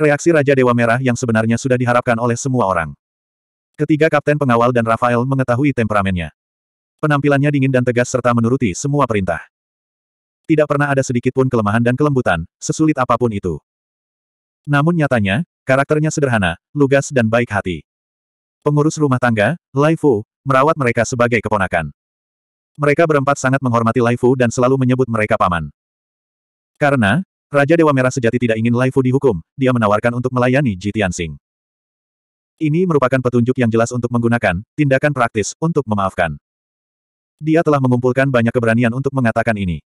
Reaksi Raja Dewa Merah yang sebenarnya sudah diharapkan oleh semua orang. Ketiga kapten pengawal dan Rafael mengetahui temperamennya. Penampilannya dingin dan tegas serta menuruti semua perintah. Tidak pernah ada sedikit pun kelemahan dan kelembutan, sesulit apapun itu. Namun nyatanya, karakternya sederhana, lugas dan baik hati. Pengurus rumah tangga, Lai merawat mereka sebagai keponakan. Mereka berempat sangat menghormati Lai dan selalu menyebut mereka paman. Karena, Raja Dewa Merah sejati tidak ingin Lai dihukum, dia menawarkan untuk melayani Ji Tianxing. Ini merupakan petunjuk yang jelas untuk menggunakan tindakan praktis untuk memaafkan. Dia telah mengumpulkan banyak keberanian untuk mengatakan ini.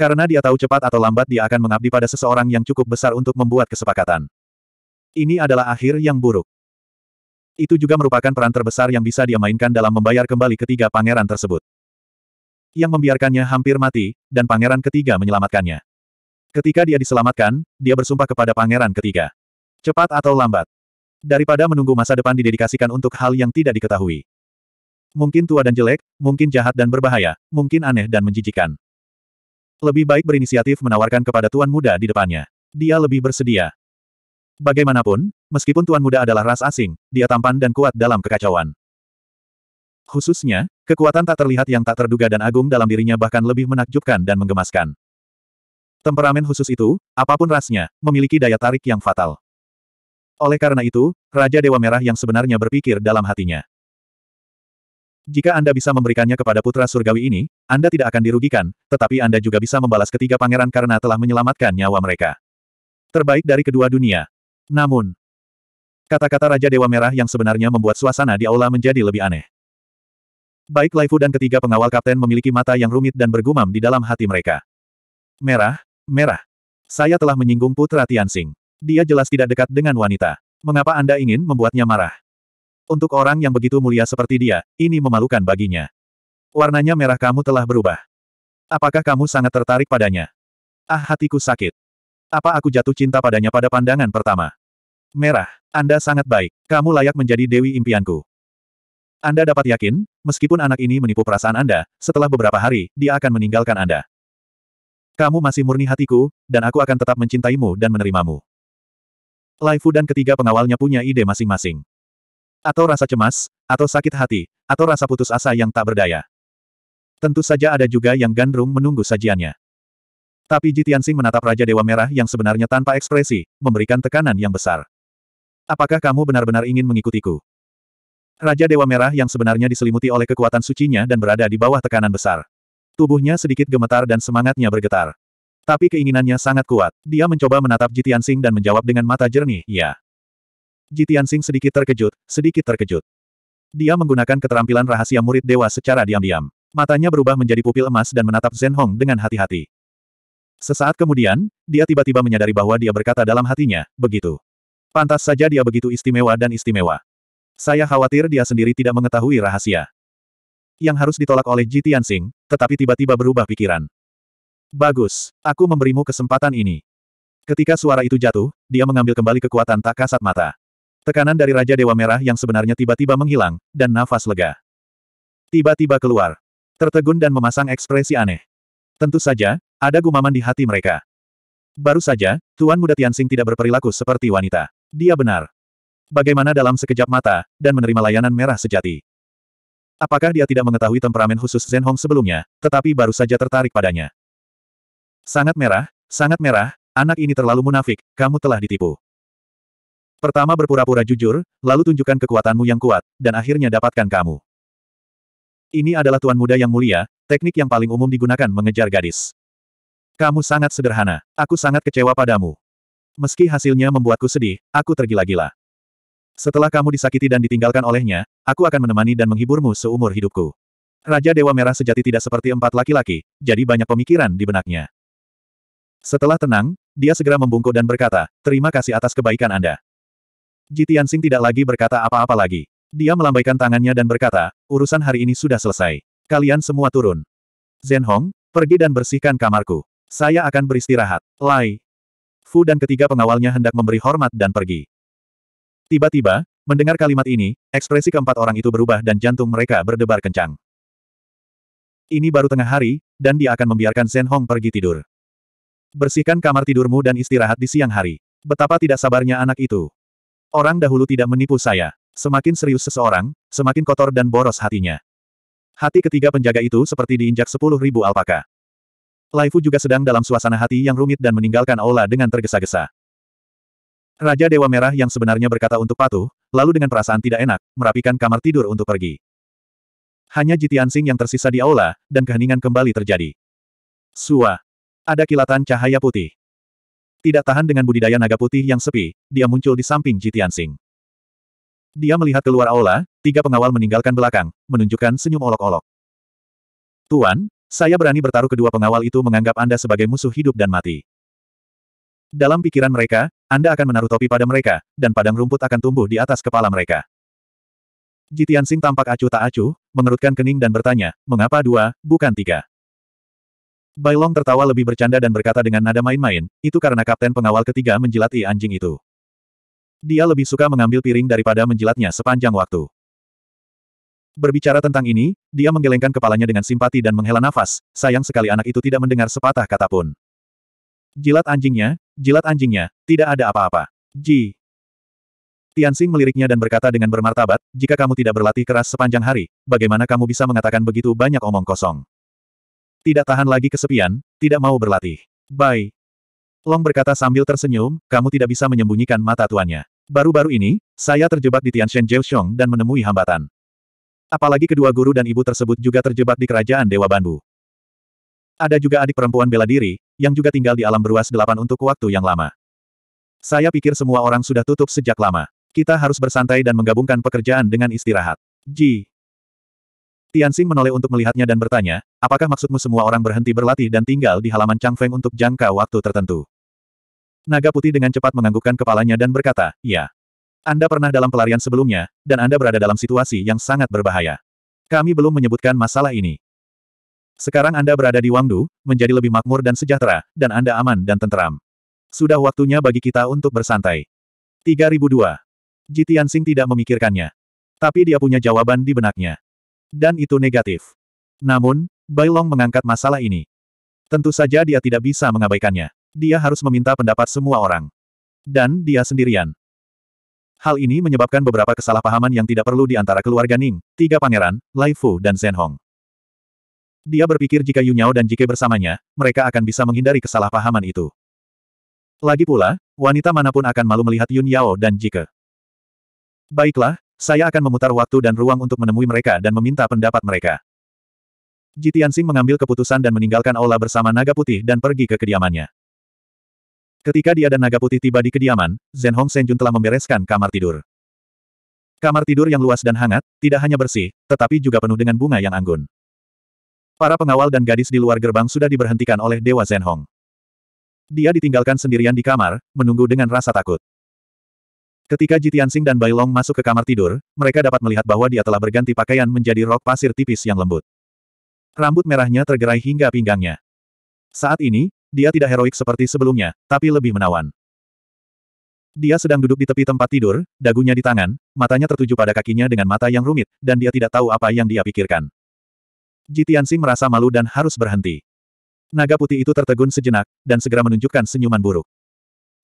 Karena dia tahu cepat atau lambat dia akan mengabdi pada seseorang yang cukup besar untuk membuat kesepakatan. Ini adalah akhir yang buruk. Itu juga merupakan peran terbesar yang bisa dia mainkan dalam membayar kembali ketiga pangeran tersebut. Yang membiarkannya hampir mati, dan pangeran ketiga menyelamatkannya. Ketika dia diselamatkan, dia bersumpah kepada pangeran ketiga. Cepat atau lambat. Daripada menunggu masa depan didedikasikan untuk hal yang tidak diketahui. Mungkin tua dan jelek, mungkin jahat dan berbahaya, mungkin aneh dan menjijikan. Lebih baik berinisiatif menawarkan kepada tuan muda di depannya. Dia lebih bersedia. Bagaimanapun, meskipun tuan muda adalah ras asing, dia tampan dan kuat dalam kekacauan. Khususnya, kekuatan tak terlihat yang tak terduga dan agung dalam dirinya bahkan lebih menakjubkan dan menggemaskan. Temperamen khusus itu, apapun rasnya, memiliki daya tarik yang fatal. Oleh karena itu, Raja Dewa Merah yang sebenarnya berpikir dalam hatinya. Jika Anda bisa memberikannya kepada putra surgawi ini, Anda tidak akan dirugikan, tetapi Anda juga bisa membalas ketiga pangeran karena telah menyelamatkan nyawa mereka. Terbaik dari kedua dunia. Namun, Kata-kata Raja Dewa Merah yang sebenarnya membuat suasana di aula menjadi lebih aneh. Baik Laifu dan ketiga pengawal kapten memiliki mata yang rumit dan bergumam di dalam hati mereka. Merah, Merah. Saya telah menyinggung Putra Tianxing. Dia jelas tidak dekat dengan wanita. Mengapa Anda ingin membuatnya marah? Untuk orang yang begitu mulia seperti dia, ini memalukan baginya. Warnanya merah kamu telah berubah. Apakah kamu sangat tertarik padanya? Ah hatiku sakit. Apa aku jatuh cinta padanya pada pandangan pertama? Merah, Anda sangat baik. Kamu layak menjadi dewi impianku. Anda dapat yakin, meskipun anak ini menipu perasaan Anda, setelah beberapa hari, dia akan meninggalkan Anda. Kamu masih murni hatiku, dan aku akan tetap mencintaimu dan menerimamu. Lai dan ketiga pengawalnya punya ide masing-masing. Atau rasa cemas, atau sakit hati, atau rasa putus asa yang tak berdaya. Tentu saja ada juga yang gandrung menunggu sajiannya. Tapi Jitiansing menatap Raja Dewa Merah yang sebenarnya tanpa ekspresi, memberikan tekanan yang besar. Apakah kamu benar-benar ingin mengikutiku? Raja Dewa Merah yang sebenarnya diselimuti oleh kekuatan sucinya dan berada di bawah tekanan besar. Tubuhnya sedikit gemetar dan semangatnya bergetar. Tapi keinginannya sangat kuat. Dia mencoba menatap Jitian Sing dan menjawab dengan mata jernih, ya. Jitian Sing sedikit terkejut, sedikit terkejut. Dia menggunakan keterampilan rahasia murid dewa secara diam-diam. Matanya berubah menjadi pupil emas dan menatap Zen Hong dengan hati-hati. Sesaat kemudian, dia tiba-tiba menyadari bahwa dia berkata dalam hatinya, begitu. Pantas saja dia begitu istimewa dan istimewa. Saya khawatir dia sendiri tidak mengetahui rahasia yang harus ditolak oleh Ji Tianxing, tetapi tiba-tiba berubah pikiran. Bagus, aku memberimu kesempatan ini. Ketika suara itu jatuh, dia mengambil kembali kekuatan tak kasat mata. Tekanan dari Raja Dewa Merah yang sebenarnya tiba-tiba menghilang, dan nafas lega. Tiba-tiba keluar. Tertegun dan memasang ekspresi aneh. Tentu saja, ada gumaman di hati mereka. Baru saja, Tuan Muda Tianxing tidak berperilaku seperti wanita. Dia benar. Bagaimana dalam sekejap mata, dan menerima layanan merah sejati. Apakah dia tidak mengetahui temperamen khusus Zen Hong sebelumnya, tetapi baru saja tertarik padanya? Sangat merah, sangat merah, anak ini terlalu munafik, kamu telah ditipu. Pertama berpura-pura jujur, lalu tunjukkan kekuatanmu yang kuat, dan akhirnya dapatkan kamu. Ini adalah tuan muda yang mulia, teknik yang paling umum digunakan mengejar gadis. Kamu sangat sederhana, aku sangat kecewa padamu. Meski hasilnya membuatku sedih, aku tergila-gila. Setelah kamu disakiti dan ditinggalkan olehnya, aku akan menemani dan menghiburmu seumur hidupku. Raja Dewa Merah sejati tidak seperti empat laki-laki, jadi banyak pemikiran di benaknya. Setelah tenang, dia segera membungkuk dan berkata, terima kasih atas kebaikan Anda. Jitian Sing tidak lagi berkata apa-apa lagi. Dia melambaikan tangannya dan berkata, urusan hari ini sudah selesai. Kalian semua turun. Zhen Hong, pergi dan bersihkan kamarku. Saya akan beristirahat. Lai. Fu dan ketiga pengawalnya hendak memberi hormat dan pergi. Tiba-tiba, mendengar kalimat ini, ekspresi keempat orang itu berubah dan jantung mereka berdebar kencang. Ini baru tengah hari, dan dia akan membiarkan Zen Hong pergi tidur. Bersihkan kamar tidurmu dan istirahat di siang hari. Betapa tidak sabarnya anak itu. Orang dahulu tidak menipu saya. Semakin serius seseorang, semakin kotor dan boros hatinya. Hati ketiga penjaga itu seperti diinjak sepuluh ribu alpaka. Laifu juga sedang dalam suasana hati yang rumit dan meninggalkan aula dengan tergesa-gesa. Raja Dewa Merah yang sebenarnya berkata untuk patuh, lalu dengan perasaan tidak enak, merapikan kamar tidur untuk pergi. Hanya Jitiansing yang tersisa di aula, dan keheningan kembali terjadi. Sua. Ada kilatan cahaya putih. Tidak tahan dengan budidaya naga putih yang sepi, dia muncul di samping Jitiansing. Dia melihat keluar aula, tiga pengawal meninggalkan belakang, menunjukkan senyum olok-olok. Tuan, saya berani bertaruh kedua pengawal itu menganggap Anda sebagai musuh hidup dan mati. Dalam pikiran mereka, anda akan menaruh topi pada mereka, dan padang rumput akan tumbuh di atas kepala mereka. Jitian Sing tampak acuh tak acuh, mengerutkan kening dan bertanya, mengapa dua, bukan tiga? Bailong tertawa lebih bercanda dan berkata dengan nada main-main, itu karena kapten pengawal ketiga menjilati anjing itu. Dia lebih suka mengambil piring daripada menjilatnya sepanjang waktu. Berbicara tentang ini, dia menggelengkan kepalanya dengan simpati dan menghela nafas, sayang sekali anak itu tidak mendengar sepatah kata pun. Jilat anjingnya, jilat anjingnya, tidak ada apa-apa. Ji. Tianxing meliriknya dan berkata dengan bermartabat, jika kamu tidak berlatih keras sepanjang hari, bagaimana kamu bisa mengatakan begitu banyak omong kosong? Tidak tahan lagi kesepian, tidak mau berlatih. Bye. Long berkata sambil tersenyum, kamu tidak bisa menyembunyikan mata tuannya. Baru-baru ini, saya terjebak di Tian Tianshan Jiuxiong dan menemui hambatan. Apalagi kedua guru dan ibu tersebut juga terjebak di kerajaan Dewa Bambu. Ada juga adik perempuan bela diri, yang juga tinggal di alam beruas delapan untuk waktu yang lama. Saya pikir semua orang sudah tutup sejak lama. Kita harus bersantai dan menggabungkan pekerjaan dengan istirahat. Ji. Tianxing menoleh untuk melihatnya dan bertanya, apakah maksudmu semua orang berhenti berlatih dan tinggal di halaman Changfeng untuk jangka waktu tertentu? Naga putih dengan cepat menganggukkan kepalanya dan berkata, ya. Anda pernah dalam pelarian sebelumnya, dan Anda berada dalam situasi yang sangat berbahaya. Kami belum menyebutkan masalah ini. Sekarang Anda berada di Wangdu, menjadi lebih makmur dan sejahtera, dan Anda aman dan tenteram. Sudah waktunya bagi kita untuk bersantai. 3002. Jitian Tianxing tidak memikirkannya. Tapi dia punya jawaban di benaknya. Dan itu negatif. Namun, Bailong mengangkat masalah ini. Tentu saja dia tidak bisa mengabaikannya. Dia harus meminta pendapat semua orang. Dan dia sendirian. Hal ini menyebabkan beberapa kesalahpahaman yang tidak perlu di antara keluarga Ning, tiga pangeran, Lai Fu dan Zhen Hong. Dia berpikir jika Yunyao dan Jike bersamanya, mereka akan bisa menghindari kesalahpahaman itu. Lagi pula, wanita manapun akan malu melihat Yun dan Jike. Baiklah, saya akan memutar waktu dan ruang untuk menemui mereka dan meminta pendapat mereka. Jitiansing mengambil keputusan dan meninggalkan aula bersama naga putih dan pergi ke kediamannya. Ketika dia dan naga putih tiba di kediaman, Zhen Hong Senjun telah membereskan kamar tidur. Kamar tidur yang luas dan hangat, tidak hanya bersih, tetapi juga penuh dengan bunga yang anggun. Para pengawal dan gadis di luar gerbang sudah diberhentikan oleh Dewa Zenhong. Dia ditinggalkan sendirian di kamar, menunggu dengan rasa takut. Ketika Jitiansing dan Bailong masuk ke kamar tidur, mereka dapat melihat bahwa dia telah berganti pakaian menjadi rok pasir tipis yang lembut. Rambut merahnya tergerai hingga pinggangnya. Saat ini, dia tidak heroik seperti sebelumnya, tapi lebih menawan. Dia sedang duduk di tepi tempat tidur, dagunya di tangan, matanya tertuju pada kakinya dengan mata yang rumit, dan dia tidak tahu apa yang dia pikirkan. Jitiansi merasa malu dan harus berhenti. Naga putih itu tertegun sejenak, dan segera menunjukkan senyuman buruk.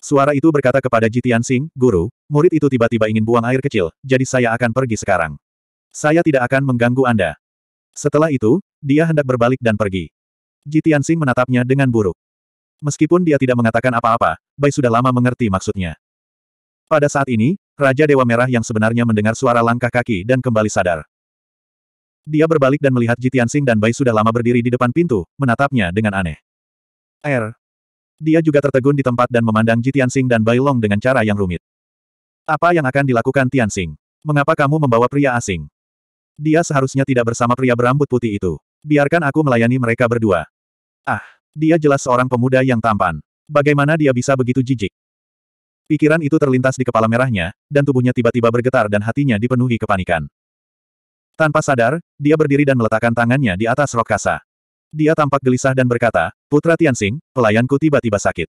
Suara itu berkata kepada Jitian Sing, Guru, murid itu tiba-tiba ingin buang air kecil, jadi saya akan pergi sekarang. Saya tidak akan mengganggu Anda. Setelah itu, dia hendak berbalik dan pergi. Jitian Sing menatapnya dengan buruk. Meskipun dia tidak mengatakan apa-apa, Bai sudah lama mengerti maksudnya. Pada saat ini, Raja Dewa Merah yang sebenarnya mendengar suara langkah kaki dan kembali sadar. Dia berbalik dan melihat Jitian Sing dan Bai sudah lama berdiri di depan pintu, menatapnya dengan aneh. Er. Dia juga tertegun di tempat dan memandang Jitian Sing dan Bai Long dengan cara yang rumit. Apa yang akan dilakukan Tian Sing? Mengapa kamu membawa pria asing? Dia seharusnya tidak bersama pria berambut putih itu. Biarkan aku melayani mereka berdua. Ah, dia jelas seorang pemuda yang tampan. Bagaimana dia bisa begitu jijik? Pikiran itu terlintas di kepala merahnya, dan tubuhnya tiba-tiba bergetar dan hatinya dipenuhi kepanikan. Tanpa sadar, dia berdiri dan meletakkan tangannya di atas rok kasa. Dia tampak gelisah dan berkata, Putra Tianxing, pelayanku tiba-tiba sakit.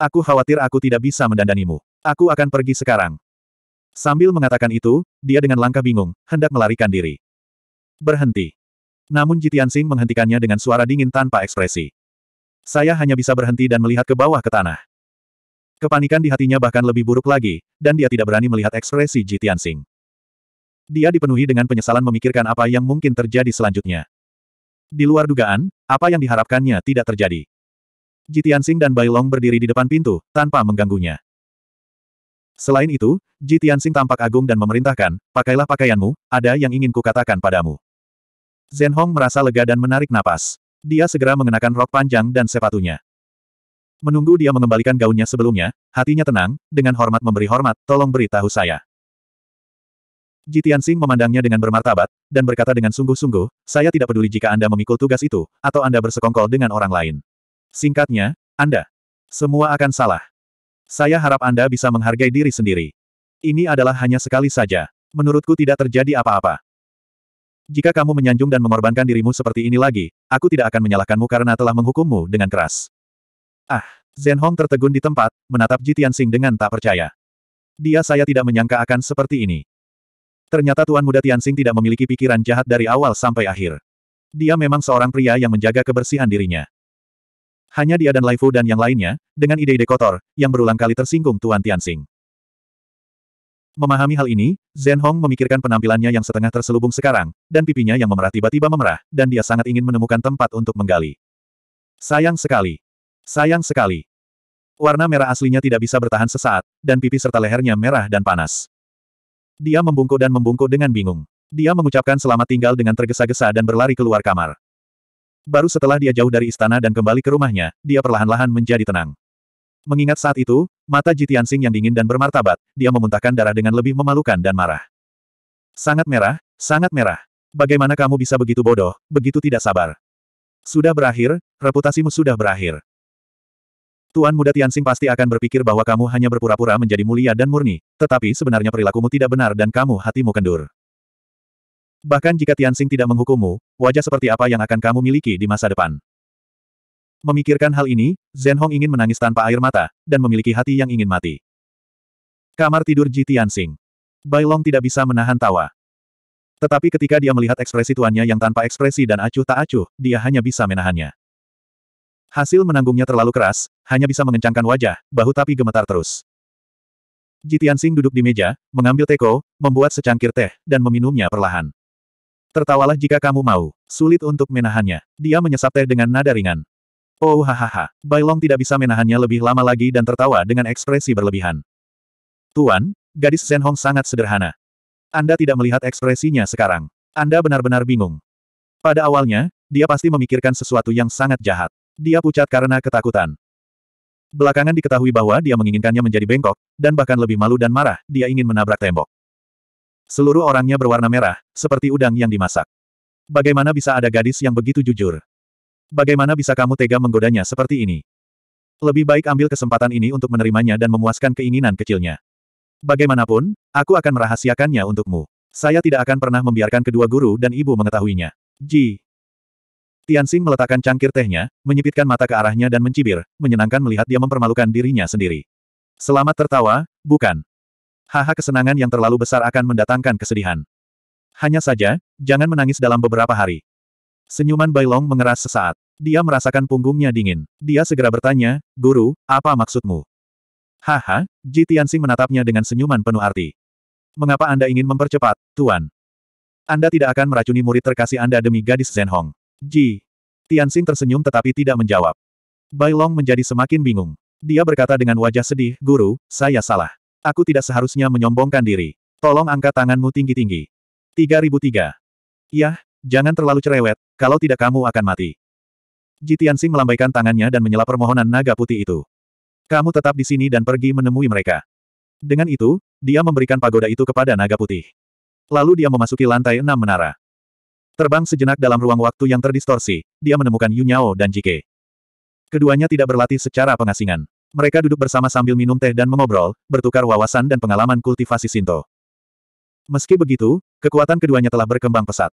Aku khawatir aku tidak bisa mendandanimu. Aku akan pergi sekarang. Sambil mengatakan itu, dia dengan langkah bingung, hendak melarikan diri. Berhenti. Namun Tianxing menghentikannya dengan suara dingin tanpa ekspresi. Saya hanya bisa berhenti dan melihat ke bawah ke tanah. Kepanikan di hatinya bahkan lebih buruk lagi, dan dia tidak berani melihat ekspresi Tianxing dia dipenuhi dengan penyesalan memikirkan apa yang mungkin terjadi selanjutnya. Di luar dugaan, apa yang diharapkannya tidak terjadi. Jitiansing dan Bailong berdiri di depan pintu, tanpa mengganggunya. Selain itu, Jitiansing tampak agung dan memerintahkan, pakailah pakaianmu, ada yang ingin kukatakan padamu. Zhen Hong merasa lega dan menarik napas. Dia segera mengenakan rok panjang dan sepatunya. Menunggu dia mengembalikan gaunnya sebelumnya, hatinya tenang, dengan hormat memberi hormat, tolong beritahu saya. Jitian Tianxing memandangnya dengan bermartabat, dan berkata dengan sungguh-sungguh, saya tidak peduli jika Anda memikul tugas itu, atau Anda bersekongkol dengan orang lain. Singkatnya, Anda. Semua akan salah. Saya harap Anda bisa menghargai diri sendiri. Ini adalah hanya sekali saja. Menurutku tidak terjadi apa-apa. Jika kamu menyanjung dan mengorbankan dirimu seperti ini lagi, aku tidak akan menyalahkanmu karena telah menghukummu dengan keras. Ah, Zhen Hong tertegun di tempat, menatap Jitian Tianxing dengan tak percaya. Dia saya tidak menyangka akan seperti ini. Ternyata Tuan Muda Tianxing tidak memiliki pikiran jahat dari awal sampai akhir. Dia memang seorang pria yang menjaga kebersihan dirinya. Hanya dia dan Laifu dan yang lainnya, dengan ide-ide kotor, yang berulang kali tersinggung Tuan Tianxing. Memahami hal ini, Zhen Hong memikirkan penampilannya yang setengah terselubung sekarang, dan pipinya yang memerah tiba-tiba memerah, dan dia sangat ingin menemukan tempat untuk menggali. Sayang sekali. Sayang sekali. Warna merah aslinya tidak bisa bertahan sesaat, dan pipi serta lehernya merah dan panas. Dia membungkuk dan membungkuk dengan bingung. Dia mengucapkan selamat tinggal dengan tergesa-gesa dan berlari keluar kamar. Baru setelah dia jauh dari istana dan kembali ke rumahnya, dia perlahan-lahan menjadi tenang. Mengingat saat itu, mata Jitiansing yang dingin dan bermartabat, dia memuntahkan darah dengan lebih memalukan dan marah. Sangat merah, sangat merah. Bagaimana kamu bisa begitu bodoh, begitu tidak sabar? Sudah berakhir, reputasimu sudah berakhir. Tuan muda Tianxing pasti akan berpikir bahwa kamu hanya berpura-pura menjadi mulia dan murni, tetapi sebenarnya perilakumu tidak benar dan kamu hatimu kendur. Bahkan jika Tianxing tidak menghukummu, wajah seperti apa yang akan kamu miliki di masa depan? Memikirkan hal ini, Zhen Hong ingin menangis tanpa air mata, dan memiliki hati yang ingin mati. Kamar tidur Ji Tianxing. Bai Long tidak bisa menahan tawa. Tetapi ketika dia melihat ekspresi tuannya yang tanpa ekspresi dan acuh tak acuh, dia hanya bisa menahannya. Hasil menanggungnya terlalu keras, hanya bisa mengencangkan wajah, bahu tapi gemetar terus. Jitian Sing duduk di meja, mengambil teko, membuat secangkir teh, dan meminumnya perlahan. Tertawalah jika kamu mau, sulit untuk menahannya. Dia menyesap teh dengan nada ringan. Oh hahaha, Bailong tidak bisa menahannya lebih lama lagi dan tertawa dengan ekspresi berlebihan. Tuan, gadis Shen Hong sangat sederhana. Anda tidak melihat ekspresinya sekarang. Anda benar-benar bingung. Pada awalnya, dia pasti memikirkan sesuatu yang sangat jahat. Dia pucat karena ketakutan. Belakangan diketahui bahwa dia menginginkannya menjadi bengkok, dan bahkan lebih malu dan marah, dia ingin menabrak tembok. Seluruh orangnya berwarna merah, seperti udang yang dimasak. Bagaimana bisa ada gadis yang begitu jujur? Bagaimana bisa kamu tega menggodanya seperti ini? Lebih baik ambil kesempatan ini untuk menerimanya dan memuaskan keinginan kecilnya. Bagaimanapun, aku akan merahasiakannya untukmu. Saya tidak akan pernah membiarkan kedua guru dan ibu mengetahuinya. Ji, Tianxing meletakkan cangkir tehnya, menyipitkan mata ke arahnya dan mencibir, menyenangkan melihat dia mempermalukan dirinya sendiri. Selamat tertawa, bukan? Haha kesenangan yang terlalu besar akan mendatangkan kesedihan. Hanya saja, jangan menangis dalam beberapa hari. Senyuman Bailong mengeras sesaat. Dia merasakan punggungnya dingin. Dia segera bertanya, Guru, apa maksudmu? Haha, Ji Tianxing menatapnya dengan senyuman penuh arti. Mengapa Anda ingin mempercepat, Tuan? Anda tidak akan meracuni murid terkasih Anda demi gadis Zhen Hong. Ji. Tianxing tersenyum tetapi tidak menjawab. Bai Long menjadi semakin bingung. Dia berkata dengan wajah sedih, Guru, saya salah. Aku tidak seharusnya menyombongkan diri. Tolong angkat tanganmu tinggi-tinggi. 3003. Yah, jangan terlalu cerewet, kalau tidak kamu akan mati. Ji Tianxing melambaikan tangannya dan menyela permohonan naga putih itu. Kamu tetap di sini dan pergi menemui mereka. Dengan itu, dia memberikan pagoda itu kepada naga putih. Lalu dia memasuki lantai enam menara. Terbang sejenak dalam ruang waktu yang terdistorsi, dia menemukan Yunyao dan Jike. Keduanya tidak berlatih secara pengasingan. Mereka duduk bersama sambil minum teh dan mengobrol, bertukar wawasan dan pengalaman kultivasi Sinto. Meski begitu, kekuatan keduanya telah berkembang pesat.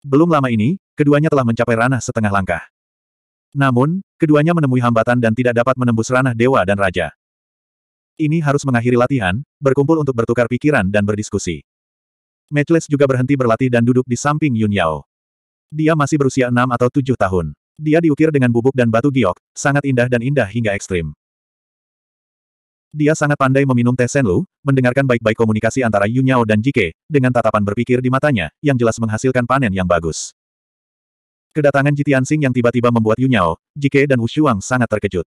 Belum lama ini, keduanya telah mencapai ranah setengah langkah. Namun, keduanya menemui hambatan dan tidak dapat menembus ranah dewa dan raja. Ini harus mengakhiri latihan, berkumpul untuk bertukar pikiran dan berdiskusi. Matchless juga berhenti berlatih dan duduk di samping Yun Yao. Dia masih berusia enam atau tujuh tahun. Dia diukir dengan bubuk dan batu giok, sangat indah dan indah hingga ekstrim. Dia sangat pandai meminum teh Senlu, mendengarkan baik-baik komunikasi antara Yun Yao dan Jike, dengan tatapan berpikir di matanya, yang jelas menghasilkan panen yang bagus. Kedatangan Tianxing yang tiba-tiba membuat Yun Yao, Jike dan Wu Shuang sangat terkejut.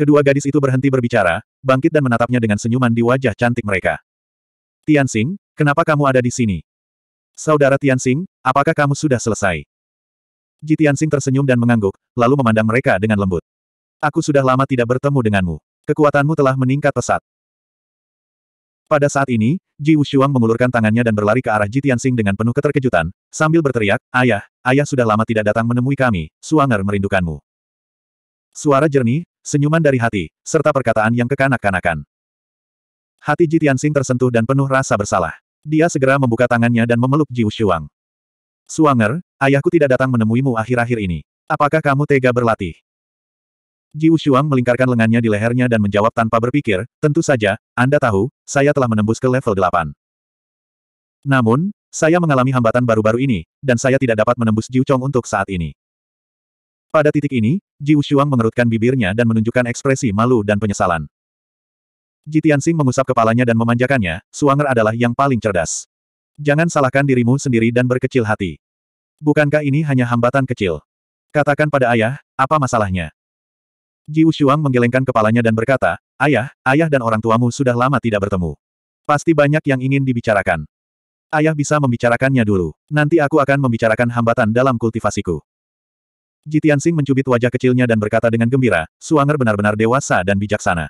Kedua gadis itu berhenti berbicara, bangkit dan menatapnya dengan senyuman di wajah cantik mereka. Tianxing, Kenapa kamu ada di sini? Saudara Tianxing, apakah kamu sudah selesai? Ji Tianxing tersenyum dan mengangguk, lalu memandang mereka dengan lembut. Aku sudah lama tidak bertemu denganmu. Kekuatanmu telah meningkat pesat. Pada saat ini, Ji Wushuang mengulurkan tangannya dan berlari ke arah Ji Tianxing dengan penuh keterkejutan, sambil berteriak, Ayah, ayah sudah lama tidak datang menemui kami, Suanger merindukanmu. Suara jernih, senyuman dari hati, serta perkataan yang kekanak-kanakan. Hati Ji Tianxing tersentuh dan penuh rasa bersalah. Dia segera membuka tangannya dan memeluk Jiu Shuang. Suanger, ayahku tidak datang menemuimu akhir-akhir ini. Apakah kamu tega berlatih? Jiu Shuang melingkarkan lengannya di lehernya dan menjawab tanpa berpikir, tentu saja, Anda tahu, saya telah menembus ke level 8. Namun, saya mengalami hambatan baru-baru ini, dan saya tidak dapat menembus Jiu Chong untuk saat ini. Pada titik ini, Jiu Shuang mengerutkan bibirnya dan menunjukkan ekspresi malu dan penyesalan. Jitian Jitiansing mengusap kepalanya dan memanjakannya, Suanger adalah yang paling cerdas. Jangan salahkan dirimu sendiri dan berkecil hati. Bukankah ini hanya hambatan kecil? Katakan pada ayah, apa masalahnya? Ji Ushuang menggelengkan kepalanya dan berkata, Ayah, ayah dan orang tuamu sudah lama tidak bertemu. Pasti banyak yang ingin dibicarakan. Ayah bisa membicarakannya dulu. Nanti aku akan membicarakan hambatan dalam kultivasiku. Jitian Jitiansing mencubit wajah kecilnya dan berkata dengan gembira, Suanger benar-benar dewasa dan bijaksana.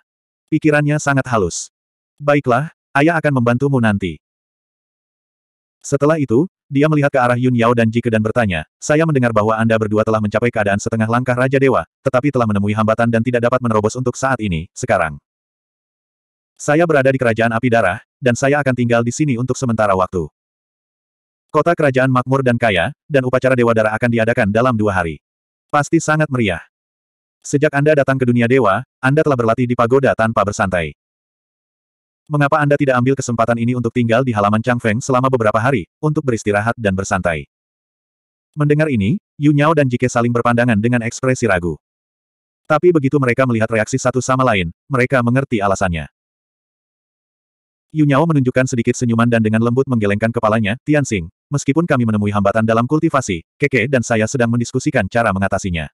Pikirannya sangat halus. Baiklah, ayah akan membantumu nanti. Setelah itu, dia melihat ke arah Yun Yao dan Jike dan bertanya, saya mendengar bahwa Anda berdua telah mencapai keadaan setengah langkah Raja Dewa, tetapi telah menemui hambatan dan tidak dapat menerobos untuk saat ini, sekarang. Saya berada di kerajaan api darah, dan saya akan tinggal di sini untuk sementara waktu. Kota kerajaan makmur dan kaya, dan upacara Dewa Darah akan diadakan dalam dua hari. Pasti sangat meriah. Sejak Anda datang ke dunia dewa, Anda telah berlatih di pagoda tanpa bersantai. Mengapa Anda tidak ambil kesempatan ini untuk tinggal di halaman Changfeng selama beberapa hari, untuk beristirahat dan bersantai? Mendengar ini, Yu Nyao dan Jike saling berpandangan dengan ekspresi ragu. Tapi begitu mereka melihat reaksi satu sama lain, mereka mengerti alasannya. Yu Nyao menunjukkan sedikit senyuman dan dengan lembut menggelengkan kepalanya, Tian Xing, meskipun kami menemui hambatan dalam kultivasi, Keke dan saya sedang mendiskusikan cara mengatasinya.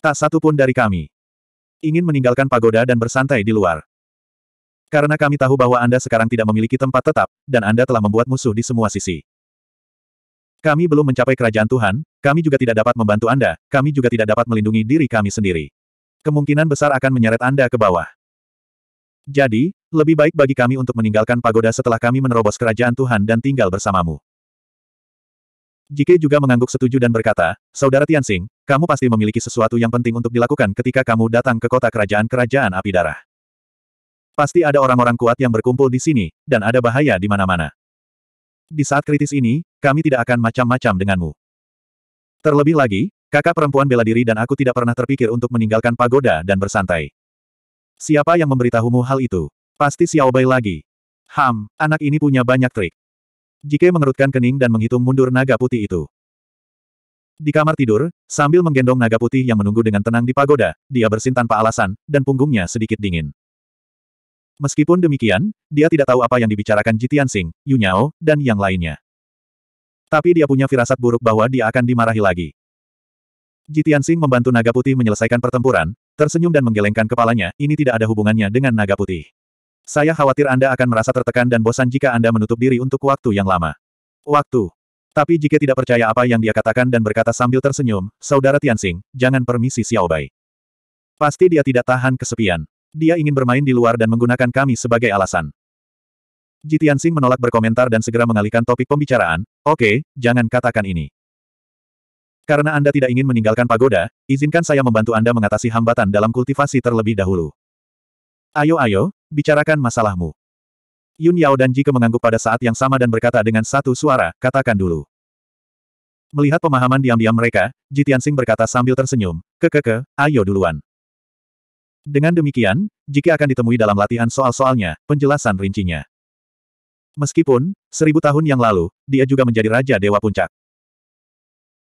Tak satu pun dari kami. Ingin meninggalkan pagoda dan bersantai di luar. Karena kami tahu bahwa Anda sekarang tidak memiliki tempat tetap, dan Anda telah membuat musuh di semua sisi. Kami belum mencapai kerajaan Tuhan, kami juga tidak dapat membantu Anda, kami juga tidak dapat melindungi diri kami sendiri. Kemungkinan besar akan menyeret Anda ke bawah. Jadi, lebih baik bagi kami untuk meninggalkan pagoda setelah kami menerobos kerajaan Tuhan dan tinggal bersamamu. Jike juga mengangguk setuju dan berkata, Saudara Tianxing, kamu pasti memiliki sesuatu yang penting untuk dilakukan ketika kamu datang ke kota kerajaan-kerajaan api darah. Pasti ada orang-orang kuat yang berkumpul di sini, dan ada bahaya di mana-mana. Di saat kritis ini, kami tidak akan macam-macam denganmu. Terlebih lagi, kakak perempuan bela diri dan aku tidak pernah terpikir untuk meninggalkan pagoda dan bersantai. Siapa yang memberitahumu hal itu? Pasti Xiaobai lagi. Ham, anak ini punya banyak trik. Jike mengerutkan kening dan menghitung mundur naga putih itu. Di kamar tidur, sambil menggendong naga putih yang menunggu dengan tenang di pagoda, dia bersin tanpa alasan, dan punggungnya sedikit dingin. Meskipun demikian, dia tidak tahu apa yang dibicarakan Jitian Sing, Yu dan yang lainnya. Tapi dia punya firasat buruk bahwa dia akan dimarahi lagi. Jitian Sing membantu naga putih menyelesaikan pertempuran, tersenyum dan menggelengkan kepalanya, ini tidak ada hubungannya dengan naga putih. Saya khawatir Anda akan merasa tertekan dan bosan jika Anda menutup diri untuk waktu yang lama. Waktu. Tapi jika tidak percaya apa yang dia katakan dan berkata sambil tersenyum, Saudara Tianxing, jangan permisi Xiao Bai. Pasti dia tidak tahan kesepian. Dia ingin bermain di luar dan menggunakan kami sebagai alasan. Ji Tianxing menolak berkomentar dan segera mengalihkan topik pembicaraan, oke, okay, jangan katakan ini. Karena Anda tidak ingin meninggalkan pagoda, izinkan saya membantu Anda mengatasi hambatan dalam kultivasi terlebih dahulu. Ayo ayo, Bicarakan masalahmu. Yun Yao dan Jike mengangguk pada saat yang sama dan berkata dengan satu suara, katakan dulu. Melihat pemahaman diam-diam mereka, Jitian Sing berkata sambil tersenyum, kekeke, ayo duluan. Dengan demikian, Jike akan ditemui dalam latihan soal-soalnya, penjelasan rincinya. Meskipun, seribu tahun yang lalu, dia juga menjadi Raja Dewa Puncak.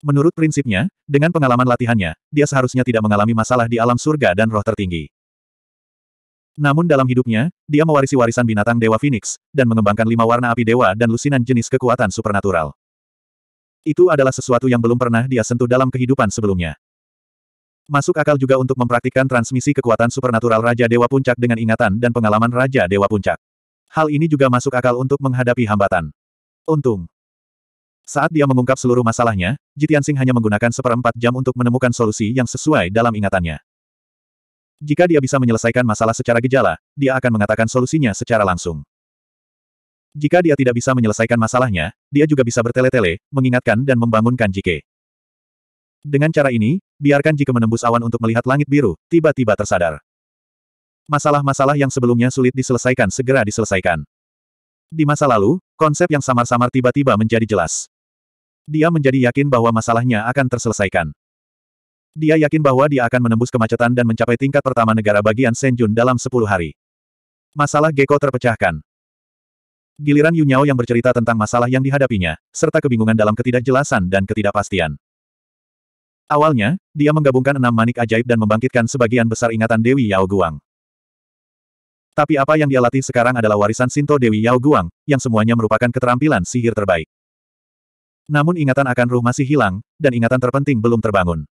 Menurut prinsipnya, dengan pengalaman latihannya, dia seharusnya tidak mengalami masalah di alam surga dan roh tertinggi. Namun dalam hidupnya, dia mewarisi warisan binatang Dewa Phoenix, dan mengembangkan lima warna api dewa dan lusinan jenis kekuatan supernatural. Itu adalah sesuatu yang belum pernah dia sentuh dalam kehidupan sebelumnya. Masuk akal juga untuk mempraktikkan transmisi kekuatan supernatural Raja Dewa Puncak dengan ingatan dan pengalaman Raja Dewa Puncak. Hal ini juga masuk akal untuk menghadapi hambatan. Untung. Saat dia mengungkap seluruh masalahnya, Jitian Sing hanya menggunakan seperempat jam untuk menemukan solusi yang sesuai dalam ingatannya. Jika dia bisa menyelesaikan masalah secara gejala, dia akan mengatakan solusinya secara langsung. Jika dia tidak bisa menyelesaikan masalahnya, dia juga bisa bertele-tele, mengingatkan dan membangunkan Jike. Dengan cara ini, biarkan Jike menembus awan untuk melihat langit biru, tiba-tiba tersadar. Masalah-masalah yang sebelumnya sulit diselesaikan segera diselesaikan. Di masa lalu, konsep yang samar-samar tiba-tiba menjadi jelas. Dia menjadi yakin bahwa masalahnya akan terselesaikan. Dia yakin bahwa dia akan menembus kemacetan dan mencapai tingkat pertama negara bagian Senjun dalam 10 hari. Masalah Gecko terpecahkan. Giliran Yunyao yang bercerita tentang masalah yang dihadapinya, serta kebingungan dalam ketidakjelasan dan ketidakpastian. Awalnya, dia menggabungkan enam manik ajaib dan membangkitkan sebagian besar ingatan Dewi Yao Guang. Tapi apa yang dia latih sekarang adalah warisan Sinto Dewi Yao Guang, yang semuanya merupakan keterampilan sihir terbaik. Namun ingatan akan ruh masih hilang, dan ingatan terpenting belum terbangun.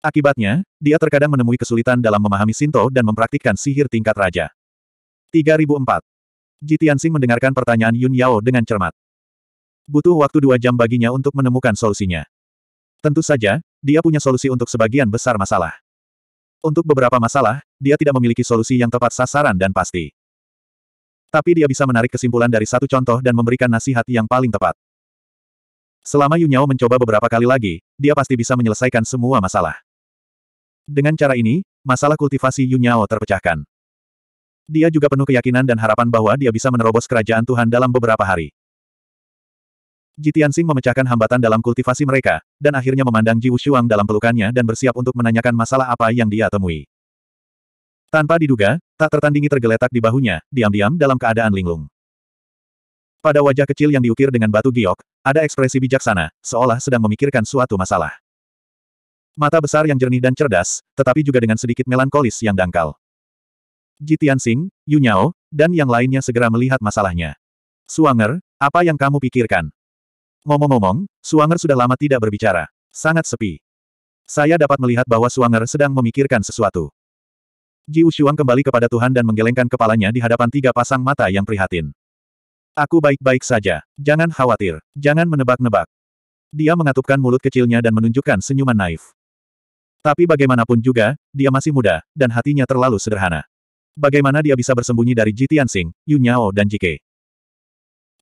Akibatnya, dia terkadang menemui kesulitan dalam memahami Sinto dan mempraktikkan sihir tingkat raja. 3004. Ji Tianxing mendengarkan pertanyaan Yun Yao dengan cermat. Butuh waktu dua jam baginya untuk menemukan solusinya. Tentu saja, dia punya solusi untuk sebagian besar masalah. Untuk beberapa masalah, dia tidak memiliki solusi yang tepat sasaran dan pasti. Tapi dia bisa menarik kesimpulan dari satu contoh dan memberikan nasihat yang paling tepat. Selama Yunyao mencoba beberapa kali lagi, dia pasti bisa menyelesaikan semua masalah. Dengan cara ini, masalah kultivasi Yunyao terpecahkan. Dia juga penuh keyakinan dan harapan bahwa dia bisa menerobos kerajaan Tuhan dalam beberapa hari. Jitiansing memecahkan hambatan dalam kultivasi mereka, dan akhirnya memandang Ji Wushuang dalam pelukannya dan bersiap untuk menanyakan masalah apa yang dia temui. Tanpa diduga, tak tertandingi tergeletak di bahunya, diam-diam dalam keadaan linglung. Pada wajah kecil yang diukir dengan batu giok, ada ekspresi bijaksana, seolah sedang memikirkan suatu masalah. Mata besar yang jernih dan cerdas, tetapi juga dengan sedikit melankolis yang dangkal. Ji Tianxing, Yu Nyao, dan yang lainnya segera melihat masalahnya. Suanger, apa yang kamu pikirkan? Ngomong-ngomong, Suanger sudah lama tidak berbicara. Sangat sepi. Saya dapat melihat bahwa Suanger sedang memikirkan sesuatu. Ji Ushuang kembali kepada Tuhan dan menggelengkan kepalanya di hadapan tiga pasang mata yang prihatin. Aku baik-baik saja. Jangan khawatir. Jangan menebak-nebak. Dia mengatupkan mulut kecilnya dan menunjukkan senyuman naif. Tapi bagaimanapun juga, dia masih muda, dan hatinya terlalu sederhana. Bagaimana dia bisa bersembunyi dari Ji Tianxing, Yu dan Jike?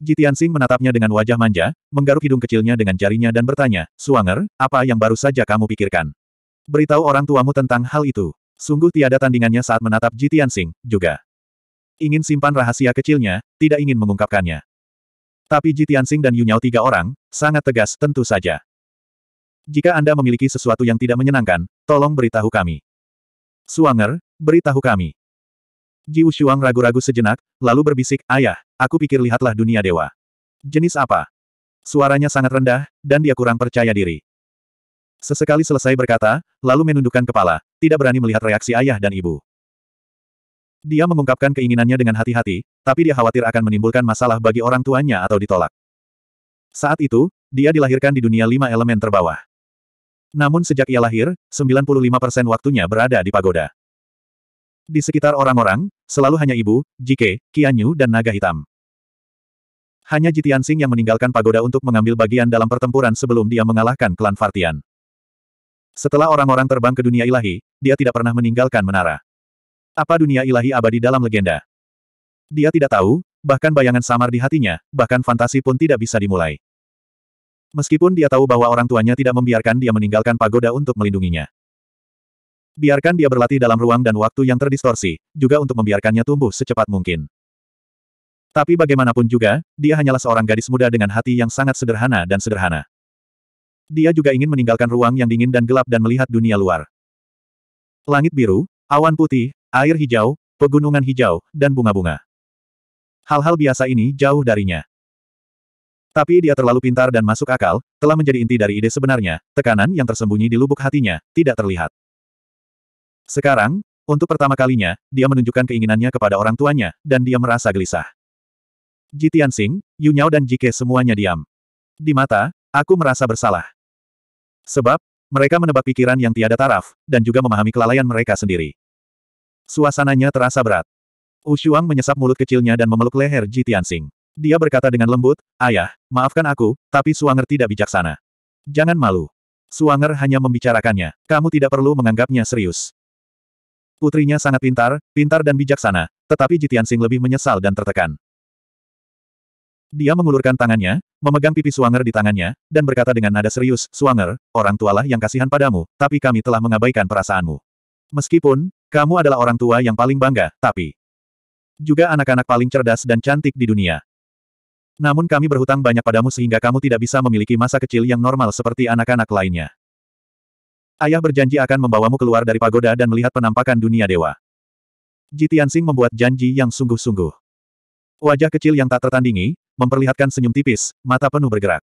Ji Tianxing menatapnya dengan wajah manja, menggaruk hidung kecilnya dengan jarinya dan bertanya, Suanger, apa yang baru saja kamu pikirkan? Beritahu orang tuamu tentang hal itu. Sungguh tiada tandingannya saat menatap Ji Tianxing, juga. Ingin simpan rahasia kecilnya, tidak ingin mengungkapkannya. Tapi Ji Tianxing dan Yunyao tiga orang, sangat tegas tentu saja. Jika Anda memiliki sesuatu yang tidak menyenangkan, tolong beritahu kami. Suanger, beritahu kami. Ji Ushuang ragu-ragu sejenak, lalu berbisik, Ayah, aku pikir lihatlah dunia dewa. Jenis apa? Suaranya sangat rendah, dan dia kurang percaya diri. Sesekali selesai berkata, lalu menundukkan kepala, tidak berani melihat reaksi ayah dan ibu. Dia mengungkapkan keinginannya dengan hati-hati, tapi dia khawatir akan menimbulkan masalah bagi orang tuanya atau ditolak. Saat itu, dia dilahirkan di dunia lima elemen terbawah. Namun sejak ia lahir, 95% waktunya berada di pagoda. Di sekitar orang-orang, selalu hanya ibu, Jike, Kianyu dan naga hitam. Hanya Jitian Sing yang meninggalkan pagoda untuk mengambil bagian dalam pertempuran sebelum dia mengalahkan klan Fartian. Setelah orang-orang terbang ke dunia ilahi, dia tidak pernah meninggalkan menara. Apa dunia ilahi abadi dalam legenda? Dia tidak tahu, bahkan bayangan samar di hatinya, bahkan fantasi pun tidak bisa dimulai. Meskipun dia tahu bahwa orang tuanya tidak membiarkan dia meninggalkan pagoda untuk melindunginya. Biarkan dia berlatih dalam ruang dan waktu yang terdistorsi, juga untuk membiarkannya tumbuh secepat mungkin. Tapi bagaimanapun juga, dia hanyalah seorang gadis muda dengan hati yang sangat sederhana dan sederhana. Dia juga ingin meninggalkan ruang yang dingin dan gelap dan melihat dunia luar. Langit biru, awan putih, air hijau, pegunungan hijau, dan bunga-bunga. Hal-hal biasa ini jauh darinya. Tapi dia terlalu pintar dan masuk akal, telah menjadi inti dari ide sebenarnya, tekanan yang tersembunyi di lubuk hatinya, tidak terlihat. Sekarang, untuk pertama kalinya, dia menunjukkan keinginannya kepada orang tuanya, dan dia merasa gelisah. Jitian Tianxing, Yu Niao dan Jike semuanya diam. Di mata, aku merasa bersalah. Sebab, mereka menebak pikiran yang tiada taraf, dan juga memahami kelalaian mereka sendiri. Suasananya terasa berat. Ushuang menyesap mulut kecilnya dan memeluk leher Jitian Tianxing. Dia berkata dengan lembut, Ayah, maafkan aku, tapi Suanger tidak bijaksana. Jangan malu. Suanger hanya membicarakannya, kamu tidak perlu menganggapnya serius. Putrinya sangat pintar, pintar dan bijaksana, tetapi Jitian Sing lebih menyesal dan tertekan. Dia mengulurkan tangannya, memegang pipi Suanger di tangannya, dan berkata dengan nada serius, Suanger, orang tualah yang kasihan padamu, tapi kami telah mengabaikan perasaanmu. Meskipun, kamu adalah orang tua yang paling bangga, tapi... Juga anak-anak paling cerdas dan cantik di dunia. Namun kami berhutang banyak padamu sehingga kamu tidak bisa memiliki masa kecil yang normal seperti anak-anak lainnya. Ayah berjanji akan membawamu keluar dari pagoda dan melihat penampakan dunia dewa. Jitiansing membuat janji yang sungguh-sungguh. Wajah kecil yang tak tertandingi, memperlihatkan senyum tipis, mata penuh bergerak.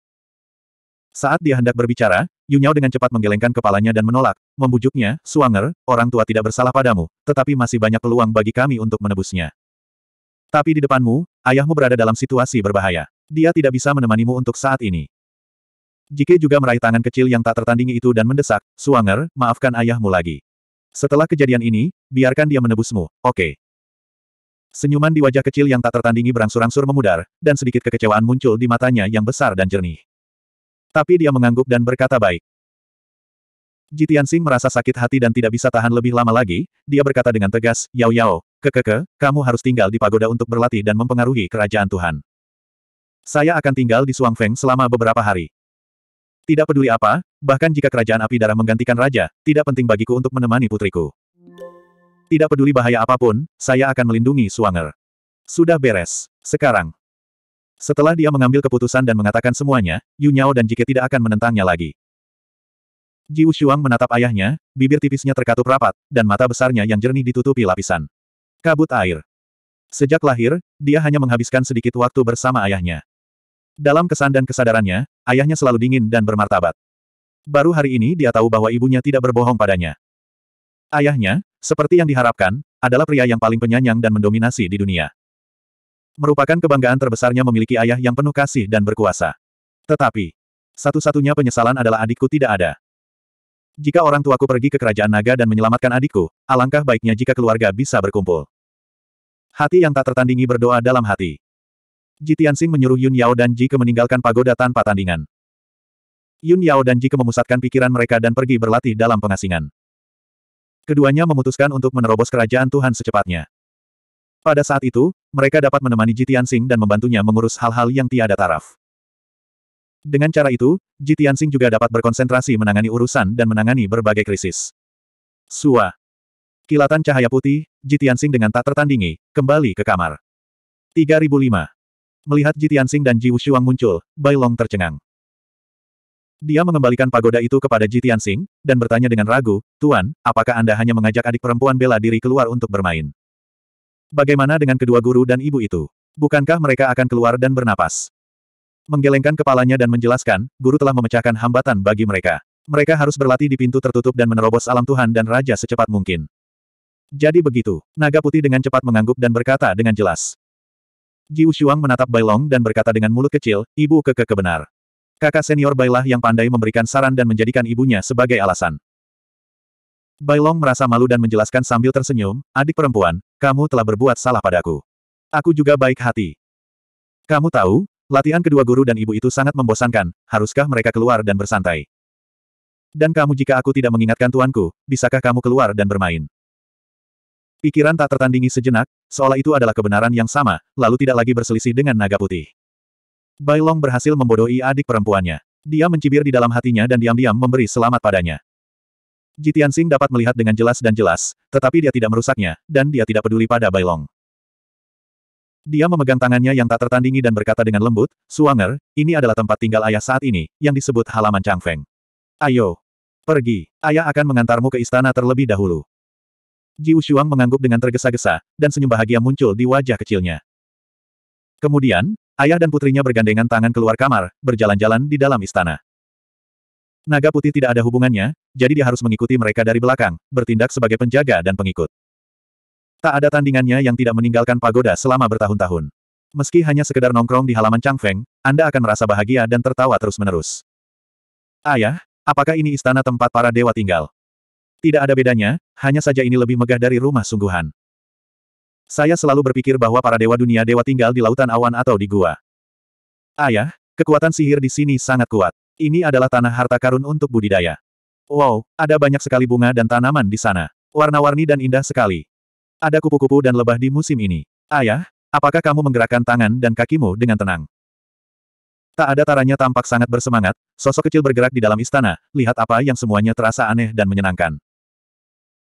Saat dia hendak berbicara, Yunyao dengan cepat menggelengkan kepalanya dan menolak, membujuknya, Suanger, orang tua tidak bersalah padamu, tetapi masih banyak peluang bagi kami untuk menebusnya. Tapi di depanmu, ayahmu berada dalam situasi berbahaya. Dia tidak bisa menemanimu untuk saat ini. Jike juga meraih tangan kecil yang tak tertandingi itu dan mendesak, Suanger, maafkan ayahmu lagi. Setelah kejadian ini, biarkan dia menebusmu, oke. Okay. Senyuman di wajah kecil yang tak tertandingi berangsur-angsur memudar, dan sedikit kekecewaan muncul di matanya yang besar dan jernih. Tapi dia mengangguk dan berkata baik. Jitian Xing merasa sakit hati dan tidak bisa tahan lebih lama lagi, dia berkata dengan tegas, Yao Yao, kekeke, kamu harus tinggal di pagoda untuk berlatih dan mempengaruhi kerajaan Tuhan. Saya akan tinggal di Suang Feng selama beberapa hari. Tidak peduli apa, bahkan jika kerajaan api darah menggantikan raja, tidak penting bagiku untuk menemani putriku. Tidak peduli bahaya apapun, saya akan melindungi Suanger. Sudah beres. Sekarang. Setelah dia mengambil keputusan dan mengatakan semuanya, Yu dan Jike tidak akan menentangnya lagi. Ji Shuang menatap ayahnya, bibir tipisnya terkatup rapat, dan mata besarnya yang jernih ditutupi lapisan. Kabut air. Sejak lahir, dia hanya menghabiskan sedikit waktu bersama ayahnya. Dalam kesan dan kesadarannya, ayahnya selalu dingin dan bermartabat. Baru hari ini dia tahu bahwa ibunya tidak berbohong padanya. Ayahnya, seperti yang diharapkan, adalah pria yang paling penyanyang dan mendominasi di dunia. Merupakan kebanggaan terbesarnya memiliki ayah yang penuh kasih dan berkuasa. Tetapi, satu-satunya penyesalan adalah adikku tidak ada. Jika orang tuaku pergi ke kerajaan naga dan menyelamatkan adikku, alangkah baiknya jika keluarga bisa berkumpul. Hati yang tak tertandingi berdoa dalam hati. Ji Tianxing menyuruh Yun Yao dan Ji Ke meninggalkan pagoda tanpa tandingan. Yun Yao dan Ji Ke memusatkan pikiran mereka dan pergi berlatih dalam pengasingan. Keduanya memutuskan untuk menerobos kerajaan Tuhan secepatnya. Pada saat itu, mereka dapat menemani Ji Tianxing dan membantunya mengurus hal-hal yang tiada taraf. Dengan cara itu, Ji Tianxing juga dapat berkonsentrasi menangani urusan dan menangani berbagai krisis. Sua. Kilatan cahaya putih, Ji Tianxing dengan tak tertandingi, kembali ke kamar. 3005. Melihat Ji Tianxing dan Ji Wushuang muncul, Bai Long tercengang. Dia mengembalikan pagoda itu kepada Ji Tianxing, dan bertanya dengan ragu, Tuan, apakah Anda hanya mengajak adik perempuan bela diri keluar untuk bermain? Bagaimana dengan kedua guru dan ibu itu? Bukankah mereka akan keluar dan bernapas? Menggelengkan kepalanya dan menjelaskan, guru telah memecahkan hambatan bagi mereka. Mereka harus berlatih di pintu tertutup dan menerobos alam Tuhan dan Raja secepat mungkin. Jadi begitu, naga putih dengan cepat mengangguk dan berkata dengan jelas. Ji Ushuang menatap Bailong dan berkata dengan mulut kecil, ibu keke kebenar. Kakak senior Bailah yang pandai memberikan saran dan menjadikan ibunya sebagai alasan. Bailong merasa malu dan menjelaskan sambil tersenyum, adik perempuan, kamu telah berbuat salah padaku. Aku juga baik hati. Kamu tahu, Latihan kedua guru dan ibu itu sangat membosankan, haruskah mereka keluar dan bersantai? Dan kamu jika aku tidak mengingatkan tuanku, bisakah kamu keluar dan bermain? Pikiran tak tertandingi sejenak, seolah itu adalah kebenaran yang sama, lalu tidak lagi berselisih dengan naga putih. Bailong berhasil membodohi adik perempuannya. Dia mencibir di dalam hatinya dan diam-diam memberi selamat padanya. Jitian Sing dapat melihat dengan jelas dan jelas, tetapi dia tidak merusaknya, dan dia tidak peduli pada Bailong. Dia memegang tangannya yang tak tertandingi dan berkata dengan lembut, Suanger, ini adalah tempat tinggal ayah saat ini, yang disebut halaman Changfeng. Ayo. Pergi, ayah akan mengantarmu ke istana terlebih dahulu. Ji Ushuang mengangguk dengan tergesa-gesa, dan senyum bahagia muncul di wajah kecilnya. Kemudian, ayah dan putrinya bergandengan tangan keluar kamar, berjalan-jalan di dalam istana. Naga putih tidak ada hubungannya, jadi dia harus mengikuti mereka dari belakang, bertindak sebagai penjaga dan pengikut. Tak ada tandingannya yang tidak meninggalkan pagoda selama bertahun-tahun. Meski hanya sekedar nongkrong di halaman Changfeng, Anda akan merasa bahagia dan tertawa terus-menerus. Ayah, apakah ini istana tempat para dewa tinggal? Tidak ada bedanya, hanya saja ini lebih megah dari rumah sungguhan. Saya selalu berpikir bahwa para dewa dunia dewa tinggal di lautan awan atau di gua. Ayah, kekuatan sihir di sini sangat kuat. Ini adalah tanah harta karun untuk budidaya. Wow, ada banyak sekali bunga dan tanaman di sana. Warna-warni dan indah sekali. Ada kupu-kupu dan lebah di musim ini. Ayah, apakah kamu menggerakkan tangan dan kakimu dengan tenang? Tak ada taranya tampak sangat bersemangat, sosok kecil bergerak di dalam istana, lihat apa yang semuanya terasa aneh dan menyenangkan.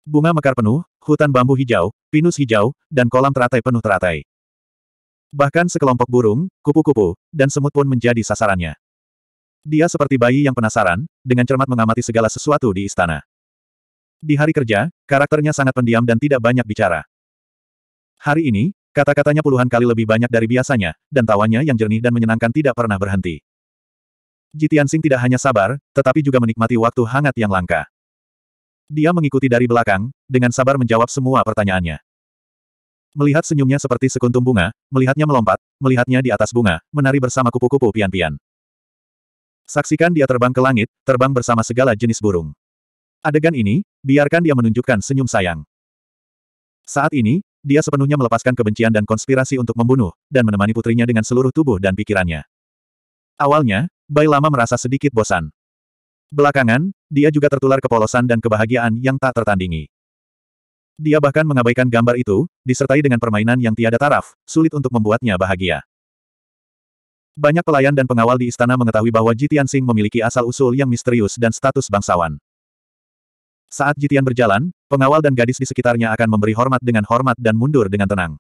Bunga mekar penuh, hutan bambu hijau, pinus hijau, dan kolam teratai penuh teratai. Bahkan sekelompok burung, kupu-kupu, dan semut pun menjadi sasarannya. Dia seperti bayi yang penasaran, dengan cermat mengamati segala sesuatu di istana. Di hari kerja, karakternya sangat pendiam dan tidak banyak bicara. Hari ini, kata-katanya puluhan kali lebih banyak dari biasanya, dan tawanya yang jernih dan menyenangkan tidak pernah berhenti. Jitiansing tidak hanya sabar, tetapi juga menikmati waktu hangat yang langka. Dia mengikuti dari belakang, dengan sabar menjawab semua pertanyaannya. Melihat senyumnya seperti sekuntum bunga, melihatnya melompat, melihatnya di atas bunga, menari bersama kupu-kupu pian-pian. Saksikan dia terbang ke langit, terbang bersama segala jenis burung. Adegan ini, biarkan dia menunjukkan senyum sayang. Saat ini, dia sepenuhnya melepaskan kebencian dan konspirasi untuk membunuh, dan menemani putrinya dengan seluruh tubuh dan pikirannya. Awalnya, Bai Lama merasa sedikit bosan. Belakangan, dia juga tertular kepolosan dan kebahagiaan yang tak tertandingi. Dia bahkan mengabaikan gambar itu, disertai dengan permainan yang tiada taraf, sulit untuk membuatnya bahagia. Banyak pelayan dan pengawal di istana mengetahui bahwa Jitian Singh memiliki asal-usul yang misterius dan status bangsawan. Saat Jitian berjalan, pengawal dan gadis di sekitarnya akan memberi hormat dengan hormat dan mundur dengan tenang.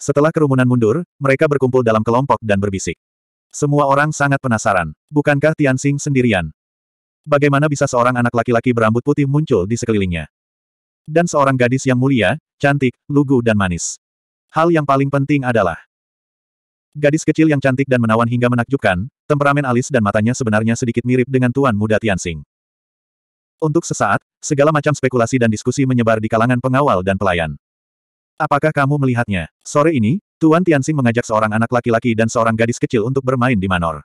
Setelah kerumunan mundur, mereka berkumpul dalam kelompok dan berbisik. Semua orang sangat penasaran. Bukankah Tianxing sendirian? Bagaimana bisa seorang anak laki-laki berambut putih muncul di sekelilingnya? Dan seorang gadis yang mulia, cantik, lugu dan manis. Hal yang paling penting adalah gadis kecil yang cantik dan menawan hingga menakjubkan, temperamen alis dan matanya sebenarnya sedikit mirip dengan tuan muda Tianxing. Untuk sesaat, segala macam spekulasi dan diskusi menyebar di kalangan pengawal dan pelayan. Apakah kamu melihatnya? Sore ini, Tuan Tianxing mengajak seorang anak laki-laki dan seorang gadis kecil untuk bermain di Manor.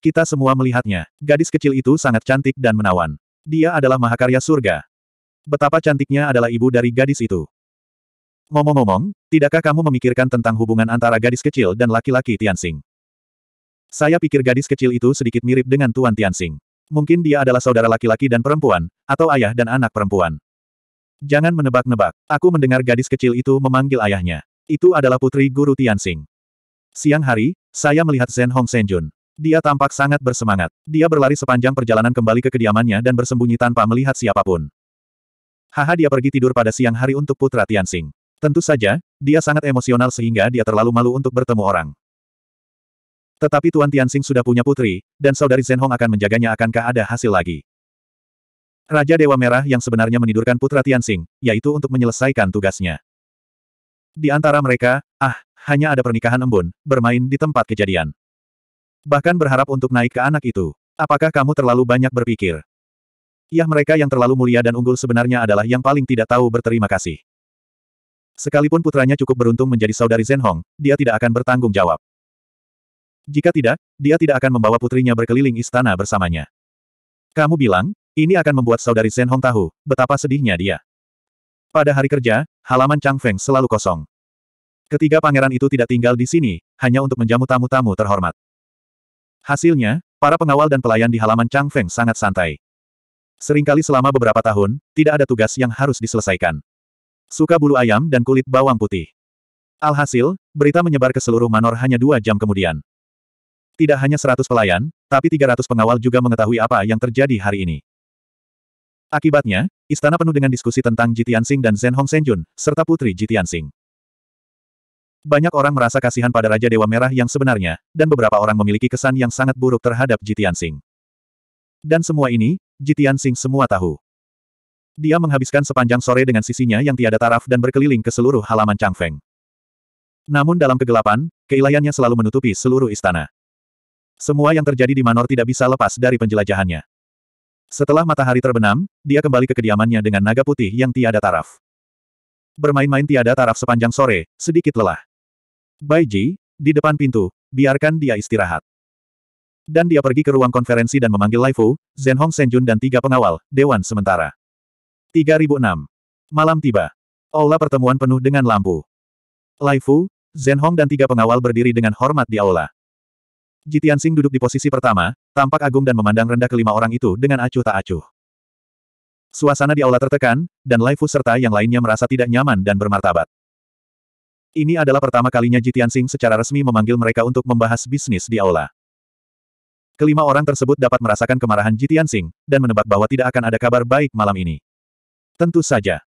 Kita semua melihatnya. Gadis kecil itu sangat cantik dan menawan. Dia adalah mahakarya surga. Betapa cantiknya adalah ibu dari gadis itu. Ngomong-ngomong, tidakkah kamu memikirkan tentang hubungan antara gadis kecil dan laki-laki Tianxing? Saya pikir gadis kecil itu sedikit mirip dengan Tuan Tianxing. Mungkin dia adalah saudara laki-laki dan perempuan, atau ayah dan anak perempuan. Jangan menebak-nebak. Aku mendengar gadis kecil itu memanggil ayahnya. Itu adalah putri guru Tianxing. Siang hari, saya melihat Zhen Hong Senjun. Dia tampak sangat bersemangat. Dia berlari sepanjang perjalanan kembali ke kediamannya dan bersembunyi tanpa melihat siapapun. Haha dia pergi tidur pada siang hari untuk putra Tianxing. Tentu saja, dia sangat emosional sehingga dia terlalu malu untuk bertemu orang. Tetapi Tuan Tianxing sudah punya putri, dan saudari Zhenhong akan menjaganya akankah ada hasil lagi. Raja Dewa Merah yang sebenarnya menidurkan putra Tianxing, yaitu untuk menyelesaikan tugasnya. Di antara mereka, ah, hanya ada pernikahan embun, bermain di tempat kejadian. Bahkan berharap untuk naik ke anak itu. Apakah kamu terlalu banyak berpikir? Yah mereka yang terlalu mulia dan unggul sebenarnya adalah yang paling tidak tahu berterima kasih. Sekalipun putranya cukup beruntung menjadi saudari Zhenhong, dia tidak akan bertanggung jawab. Jika tidak, dia tidak akan membawa putrinya berkeliling istana bersamanya. Kamu bilang, ini akan membuat saudari Zhen Hong tahu betapa sedihnya dia. Pada hari kerja, halaman Chang Feng selalu kosong. Ketiga pangeran itu tidak tinggal di sini, hanya untuk menjamu tamu-tamu terhormat. Hasilnya, para pengawal dan pelayan di halaman Chang Feng sangat santai. Seringkali selama beberapa tahun, tidak ada tugas yang harus diselesaikan. Suka bulu ayam dan kulit bawang putih. Alhasil, berita menyebar ke seluruh manor hanya dua jam kemudian. Tidak hanya 100 pelayan, tapi 300 pengawal juga mengetahui apa yang terjadi hari ini. Akibatnya, istana penuh dengan diskusi tentang Sing dan Zhen Hong Senjun, serta putri Sing. Banyak orang merasa kasihan pada Raja Dewa Merah yang sebenarnya, dan beberapa orang memiliki kesan yang sangat buruk terhadap Sing. Dan semua ini, Sing semua tahu. Dia menghabiskan sepanjang sore dengan sisinya yang tiada taraf dan berkeliling ke seluruh halaman Changfeng. Namun dalam kegelapan, keilayannya selalu menutupi seluruh istana. Semua yang terjadi di Manor tidak bisa lepas dari penjelajahannya. Setelah matahari terbenam, dia kembali ke kediamannya dengan naga putih yang tiada taraf. Bermain-main tiada taraf sepanjang sore, sedikit lelah. Bai Ji, di depan pintu, biarkan dia istirahat. Dan dia pergi ke ruang konferensi dan memanggil Lai Fu, Zhen Hong Senjun dan tiga pengawal, Dewan Sementara. 3006. Malam tiba. Aula pertemuan penuh dengan lampu. Lai Fu, Zhen Hong dan tiga pengawal berdiri dengan hormat di aula. Jitian Sing duduk di posisi pertama, tampak agung dan memandang rendah kelima orang itu dengan acuh tak acuh. Suasana di aula tertekan, dan Lai serta yang lainnya merasa tidak nyaman dan bermartabat. Ini adalah pertama kalinya Jitian Sing secara resmi memanggil mereka untuk membahas bisnis di aula. Kelima orang tersebut dapat merasakan kemarahan Jitian Sing, dan menebak bahwa tidak akan ada kabar baik malam ini. Tentu saja.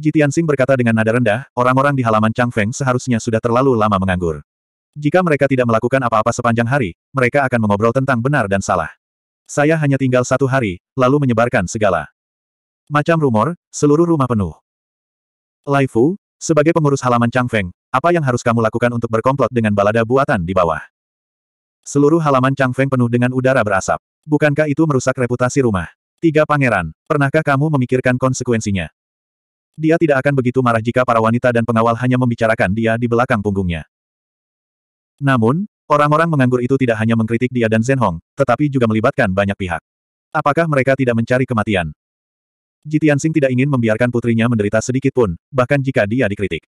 Jitian Sing berkata dengan nada rendah, orang-orang di halaman Chang Feng seharusnya sudah terlalu lama menganggur. Jika mereka tidak melakukan apa-apa sepanjang hari, mereka akan mengobrol tentang benar dan salah. Saya hanya tinggal satu hari, lalu menyebarkan segala. Macam rumor, seluruh rumah penuh. Lai Fu, sebagai pengurus halaman Changfeng, apa yang harus kamu lakukan untuk berkomplot dengan balada buatan di bawah? Seluruh halaman Changfeng penuh dengan udara berasap. Bukankah itu merusak reputasi rumah? Tiga pangeran, pernahkah kamu memikirkan konsekuensinya? Dia tidak akan begitu marah jika para wanita dan pengawal hanya membicarakan dia di belakang punggungnya. Namun, orang-orang menganggur itu tidak hanya mengkritik dia dan Zen Hong, tetapi juga melibatkan banyak pihak. Apakah mereka tidak mencari kematian? Sing tidak ingin membiarkan putrinya menderita sedikit pun, bahkan jika dia dikritik.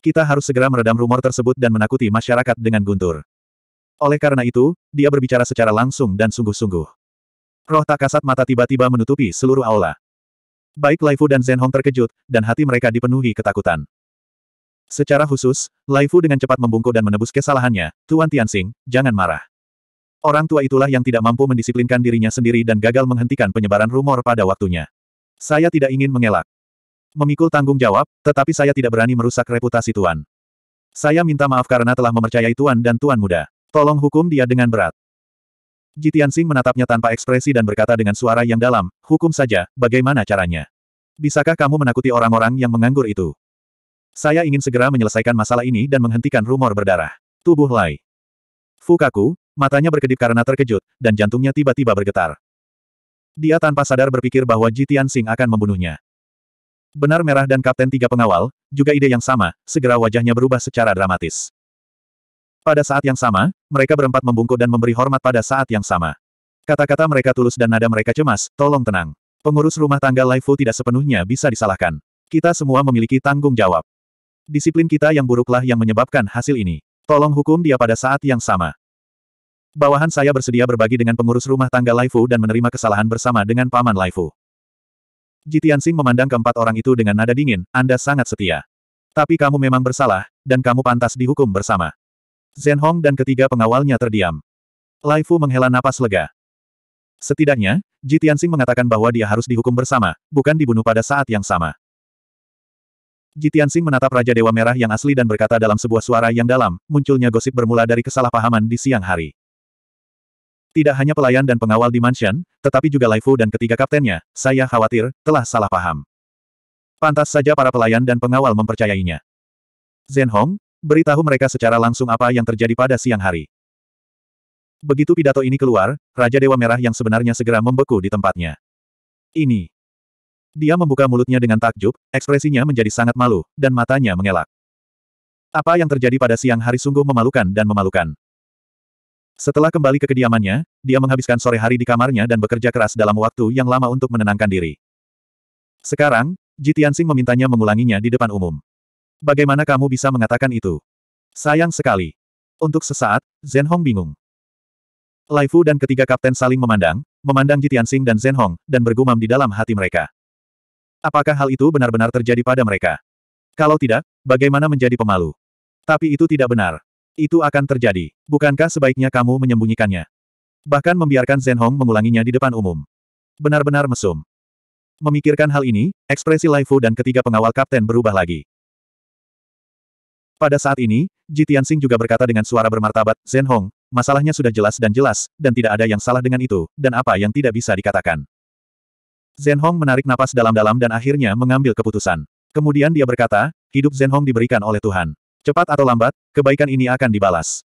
Kita harus segera meredam rumor tersebut dan menakuti masyarakat dengan guntur. Oleh karena itu, dia berbicara secara langsung dan sungguh-sungguh. Roh tak kasat mata tiba-tiba menutupi seluruh aula. Baik Laifu dan Zenhong terkejut, dan hati mereka dipenuhi ketakutan. Secara khusus, Lai Fu dengan cepat membungkuk dan menebus kesalahannya, Tuan Tianxing, jangan marah. Orang tua itulah yang tidak mampu mendisiplinkan dirinya sendiri dan gagal menghentikan penyebaran rumor pada waktunya. Saya tidak ingin mengelak. Memikul tanggung jawab, tetapi saya tidak berani merusak reputasi Tuan. Saya minta maaf karena telah mempercayai Tuan dan Tuan muda. Tolong hukum dia dengan berat. Jitian Sing menatapnya tanpa ekspresi dan berkata dengan suara yang dalam, hukum saja, bagaimana caranya? Bisakah kamu menakuti orang-orang yang menganggur itu? Saya ingin segera menyelesaikan masalah ini dan menghentikan rumor berdarah. Tubuh Lai. Fukaku, matanya berkedip karena terkejut, dan jantungnya tiba-tiba bergetar. Dia tanpa sadar berpikir bahwa Jitian Sing akan membunuhnya. Benar merah dan Kapten Tiga Pengawal, juga ide yang sama, segera wajahnya berubah secara dramatis. Pada saat yang sama, mereka berempat membungkuk dan memberi hormat pada saat yang sama. Kata-kata mereka tulus dan nada mereka cemas, tolong tenang. Pengurus rumah tangga Lai Fu tidak sepenuhnya bisa disalahkan. Kita semua memiliki tanggung jawab. Disiplin kita yang buruklah yang menyebabkan hasil ini. Tolong hukum dia pada saat yang sama. Bawahan saya bersedia berbagi dengan pengurus rumah tangga Laifu dan menerima kesalahan bersama dengan paman Laifu. Jitiansing memandang keempat orang itu dengan nada dingin, Anda sangat setia. Tapi kamu memang bersalah, dan kamu pantas dihukum bersama. Zhen Hong dan ketiga pengawalnya terdiam. Laifu menghela napas lega. Setidaknya, Jitiansing mengatakan bahwa dia harus dihukum bersama, bukan dibunuh pada saat yang sama. Jitian Sing menatap Raja Dewa Merah yang asli dan berkata dalam sebuah suara yang dalam, munculnya gosip bermula dari kesalahpahaman di siang hari. Tidak hanya pelayan dan pengawal di mansion, tetapi juga Laifu dan ketiga kaptennya, saya khawatir, telah salah paham. Pantas saja para pelayan dan pengawal mempercayainya. Zen Hong, beritahu mereka secara langsung apa yang terjadi pada siang hari. Begitu pidato ini keluar, Raja Dewa Merah yang sebenarnya segera membeku di tempatnya. Ini, dia membuka mulutnya dengan takjub, ekspresinya menjadi sangat malu, dan matanya mengelak. Apa yang terjadi pada siang hari sungguh memalukan dan memalukan. Setelah kembali ke kediamannya, dia menghabiskan sore hari di kamarnya dan bekerja keras dalam waktu yang lama untuk menenangkan diri. Sekarang, Ji memintanya mengulanginya di depan umum. Bagaimana kamu bisa mengatakan itu? Sayang sekali. Untuk sesaat, Zen Hong bingung. Lai Fu dan ketiga kapten saling memandang, memandang Ji dan Zen Hong, dan bergumam di dalam hati mereka. Apakah hal itu benar-benar terjadi pada mereka? Kalau tidak, bagaimana menjadi pemalu? Tapi itu tidak benar. Itu akan terjadi. Bukankah sebaiknya kamu menyembunyikannya? Bahkan membiarkan Zen Hong mengulanginya di depan umum. Benar-benar mesum. Memikirkan hal ini, ekspresi Laifu dan ketiga pengawal kapten berubah lagi. Pada saat ini, Ji Tianxing juga berkata dengan suara bermartabat, Zen Hong, masalahnya sudah jelas dan jelas, dan tidak ada yang salah dengan itu, dan apa yang tidak bisa dikatakan. Zhen Hong menarik napas dalam-dalam dan akhirnya mengambil keputusan. Kemudian dia berkata, hidup Zhen Hong diberikan oleh Tuhan. Cepat atau lambat, kebaikan ini akan dibalas.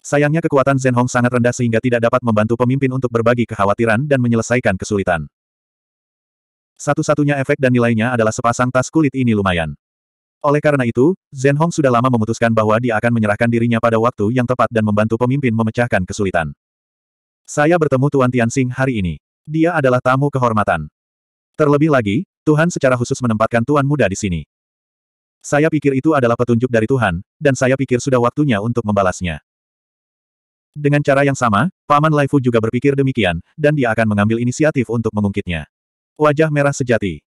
Sayangnya kekuatan Zhen Hong sangat rendah sehingga tidak dapat membantu pemimpin untuk berbagi kekhawatiran dan menyelesaikan kesulitan. Satu-satunya efek dan nilainya adalah sepasang tas kulit ini lumayan. Oleh karena itu, Zhen Hong sudah lama memutuskan bahwa dia akan menyerahkan dirinya pada waktu yang tepat dan membantu pemimpin memecahkan kesulitan. Saya bertemu Tuan Tianxing hari ini. Dia adalah tamu kehormatan. Terlebih lagi, Tuhan secara khusus menempatkan Tuan Muda di sini. Saya pikir itu adalah petunjuk dari Tuhan, dan saya pikir sudah waktunya untuk membalasnya. Dengan cara yang sama, Paman Laifu juga berpikir demikian, dan dia akan mengambil inisiatif untuk mengungkitnya. Wajah merah sejati.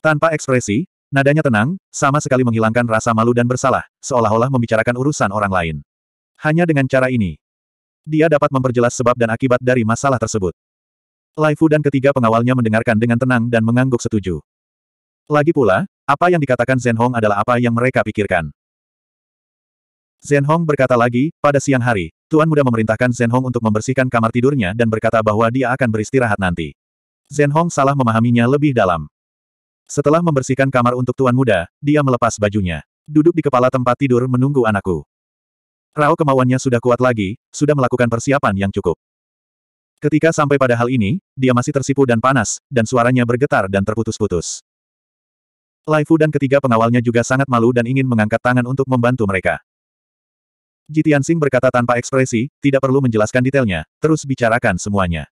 Tanpa ekspresi, nadanya tenang, sama sekali menghilangkan rasa malu dan bersalah, seolah-olah membicarakan urusan orang lain. Hanya dengan cara ini, dia dapat memperjelas sebab dan akibat dari masalah tersebut. Lai Fu dan ketiga pengawalnya mendengarkan dengan tenang dan mengangguk setuju. Lagi pula, apa yang dikatakan Zhen Hong adalah apa yang mereka pikirkan. Zhen Hong berkata lagi, pada siang hari, Tuan Muda memerintahkan Zhen Hong untuk membersihkan kamar tidurnya dan berkata bahwa dia akan beristirahat nanti. Zhen Hong salah memahaminya lebih dalam. Setelah membersihkan kamar untuk Tuan Muda, dia melepas bajunya. Duduk di kepala tempat tidur menunggu anakku. Rao kemauannya sudah kuat lagi, sudah melakukan persiapan yang cukup. Ketika sampai pada hal ini, dia masih tersipu dan panas, dan suaranya bergetar dan terputus-putus. Laifu dan ketiga pengawalnya juga sangat malu dan ingin mengangkat tangan untuk membantu mereka. Jitian Singh berkata tanpa ekspresi, tidak perlu menjelaskan detailnya, terus bicarakan semuanya.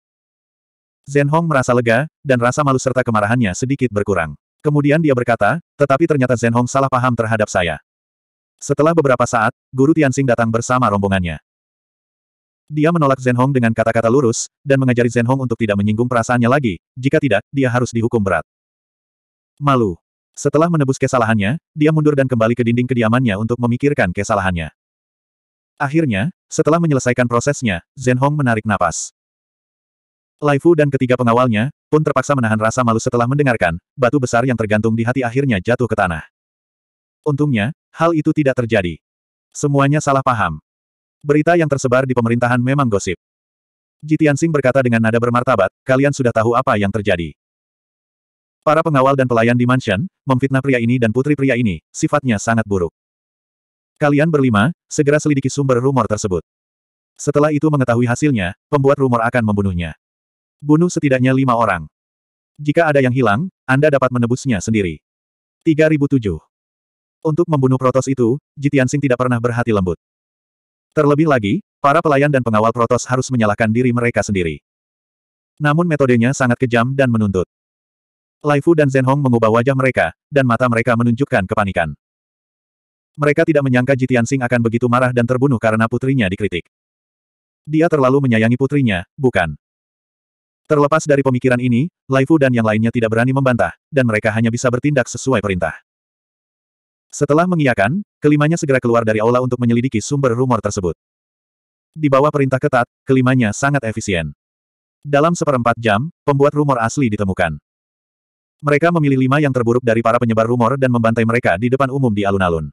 Zhen Hong merasa lega, dan rasa malu serta kemarahannya sedikit berkurang. Kemudian dia berkata, tetapi ternyata Zhen Hong salah paham terhadap saya. Setelah beberapa saat, Guru Tianxing datang bersama rombongannya. Dia menolak Zhen Hong dengan kata-kata lurus, dan mengajari Zhen Hong untuk tidak menyinggung perasaannya lagi, jika tidak, dia harus dihukum berat. Malu. Setelah menebus kesalahannya, dia mundur dan kembali ke dinding kediamannya untuk memikirkan kesalahannya. Akhirnya, setelah menyelesaikan prosesnya, Zhen Hong menarik napas. Lai Fu dan ketiga pengawalnya, pun terpaksa menahan rasa malu setelah mendengarkan, batu besar yang tergantung di hati akhirnya jatuh ke tanah. Untungnya, hal itu tidak terjadi. Semuanya salah paham. Berita yang tersebar di pemerintahan memang gosip. Jitian Sing berkata dengan nada bermartabat, kalian sudah tahu apa yang terjadi. Para pengawal dan pelayan di mansion, memfitnah pria ini dan putri pria ini, sifatnya sangat buruk. Kalian berlima, segera selidiki sumber rumor tersebut. Setelah itu mengetahui hasilnya, pembuat rumor akan membunuhnya. Bunuh setidaknya lima orang. Jika ada yang hilang, Anda dapat menebusnya sendiri. 3007 Untuk membunuh Protos itu, Jitian Sing tidak pernah berhati lembut. Terlebih lagi, para pelayan dan pengawal Protos harus menyalahkan diri mereka sendiri. Namun metodenya sangat kejam dan menuntut. Laifu dan Zenhong mengubah wajah mereka, dan mata mereka menunjukkan kepanikan. Mereka tidak menyangka Jitian Sing akan begitu marah dan terbunuh karena putrinya dikritik. Dia terlalu menyayangi putrinya, bukan? Terlepas dari pemikiran ini, Laifu dan yang lainnya tidak berani membantah, dan mereka hanya bisa bertindak sesuai perintah. Setelah mengiyakan, kelimanya segera keluar dari aula untuk menyelidiki sumber rumor tersebut. Di bawah perintah ketat, kelimanya sangat efisien. Dalam seperempat jam, pembuat rumor asli ditemukan. Mereka memilih lima yang terburuk dari para penyebar rumor dan membantai mereka di depan umum di alun-alun.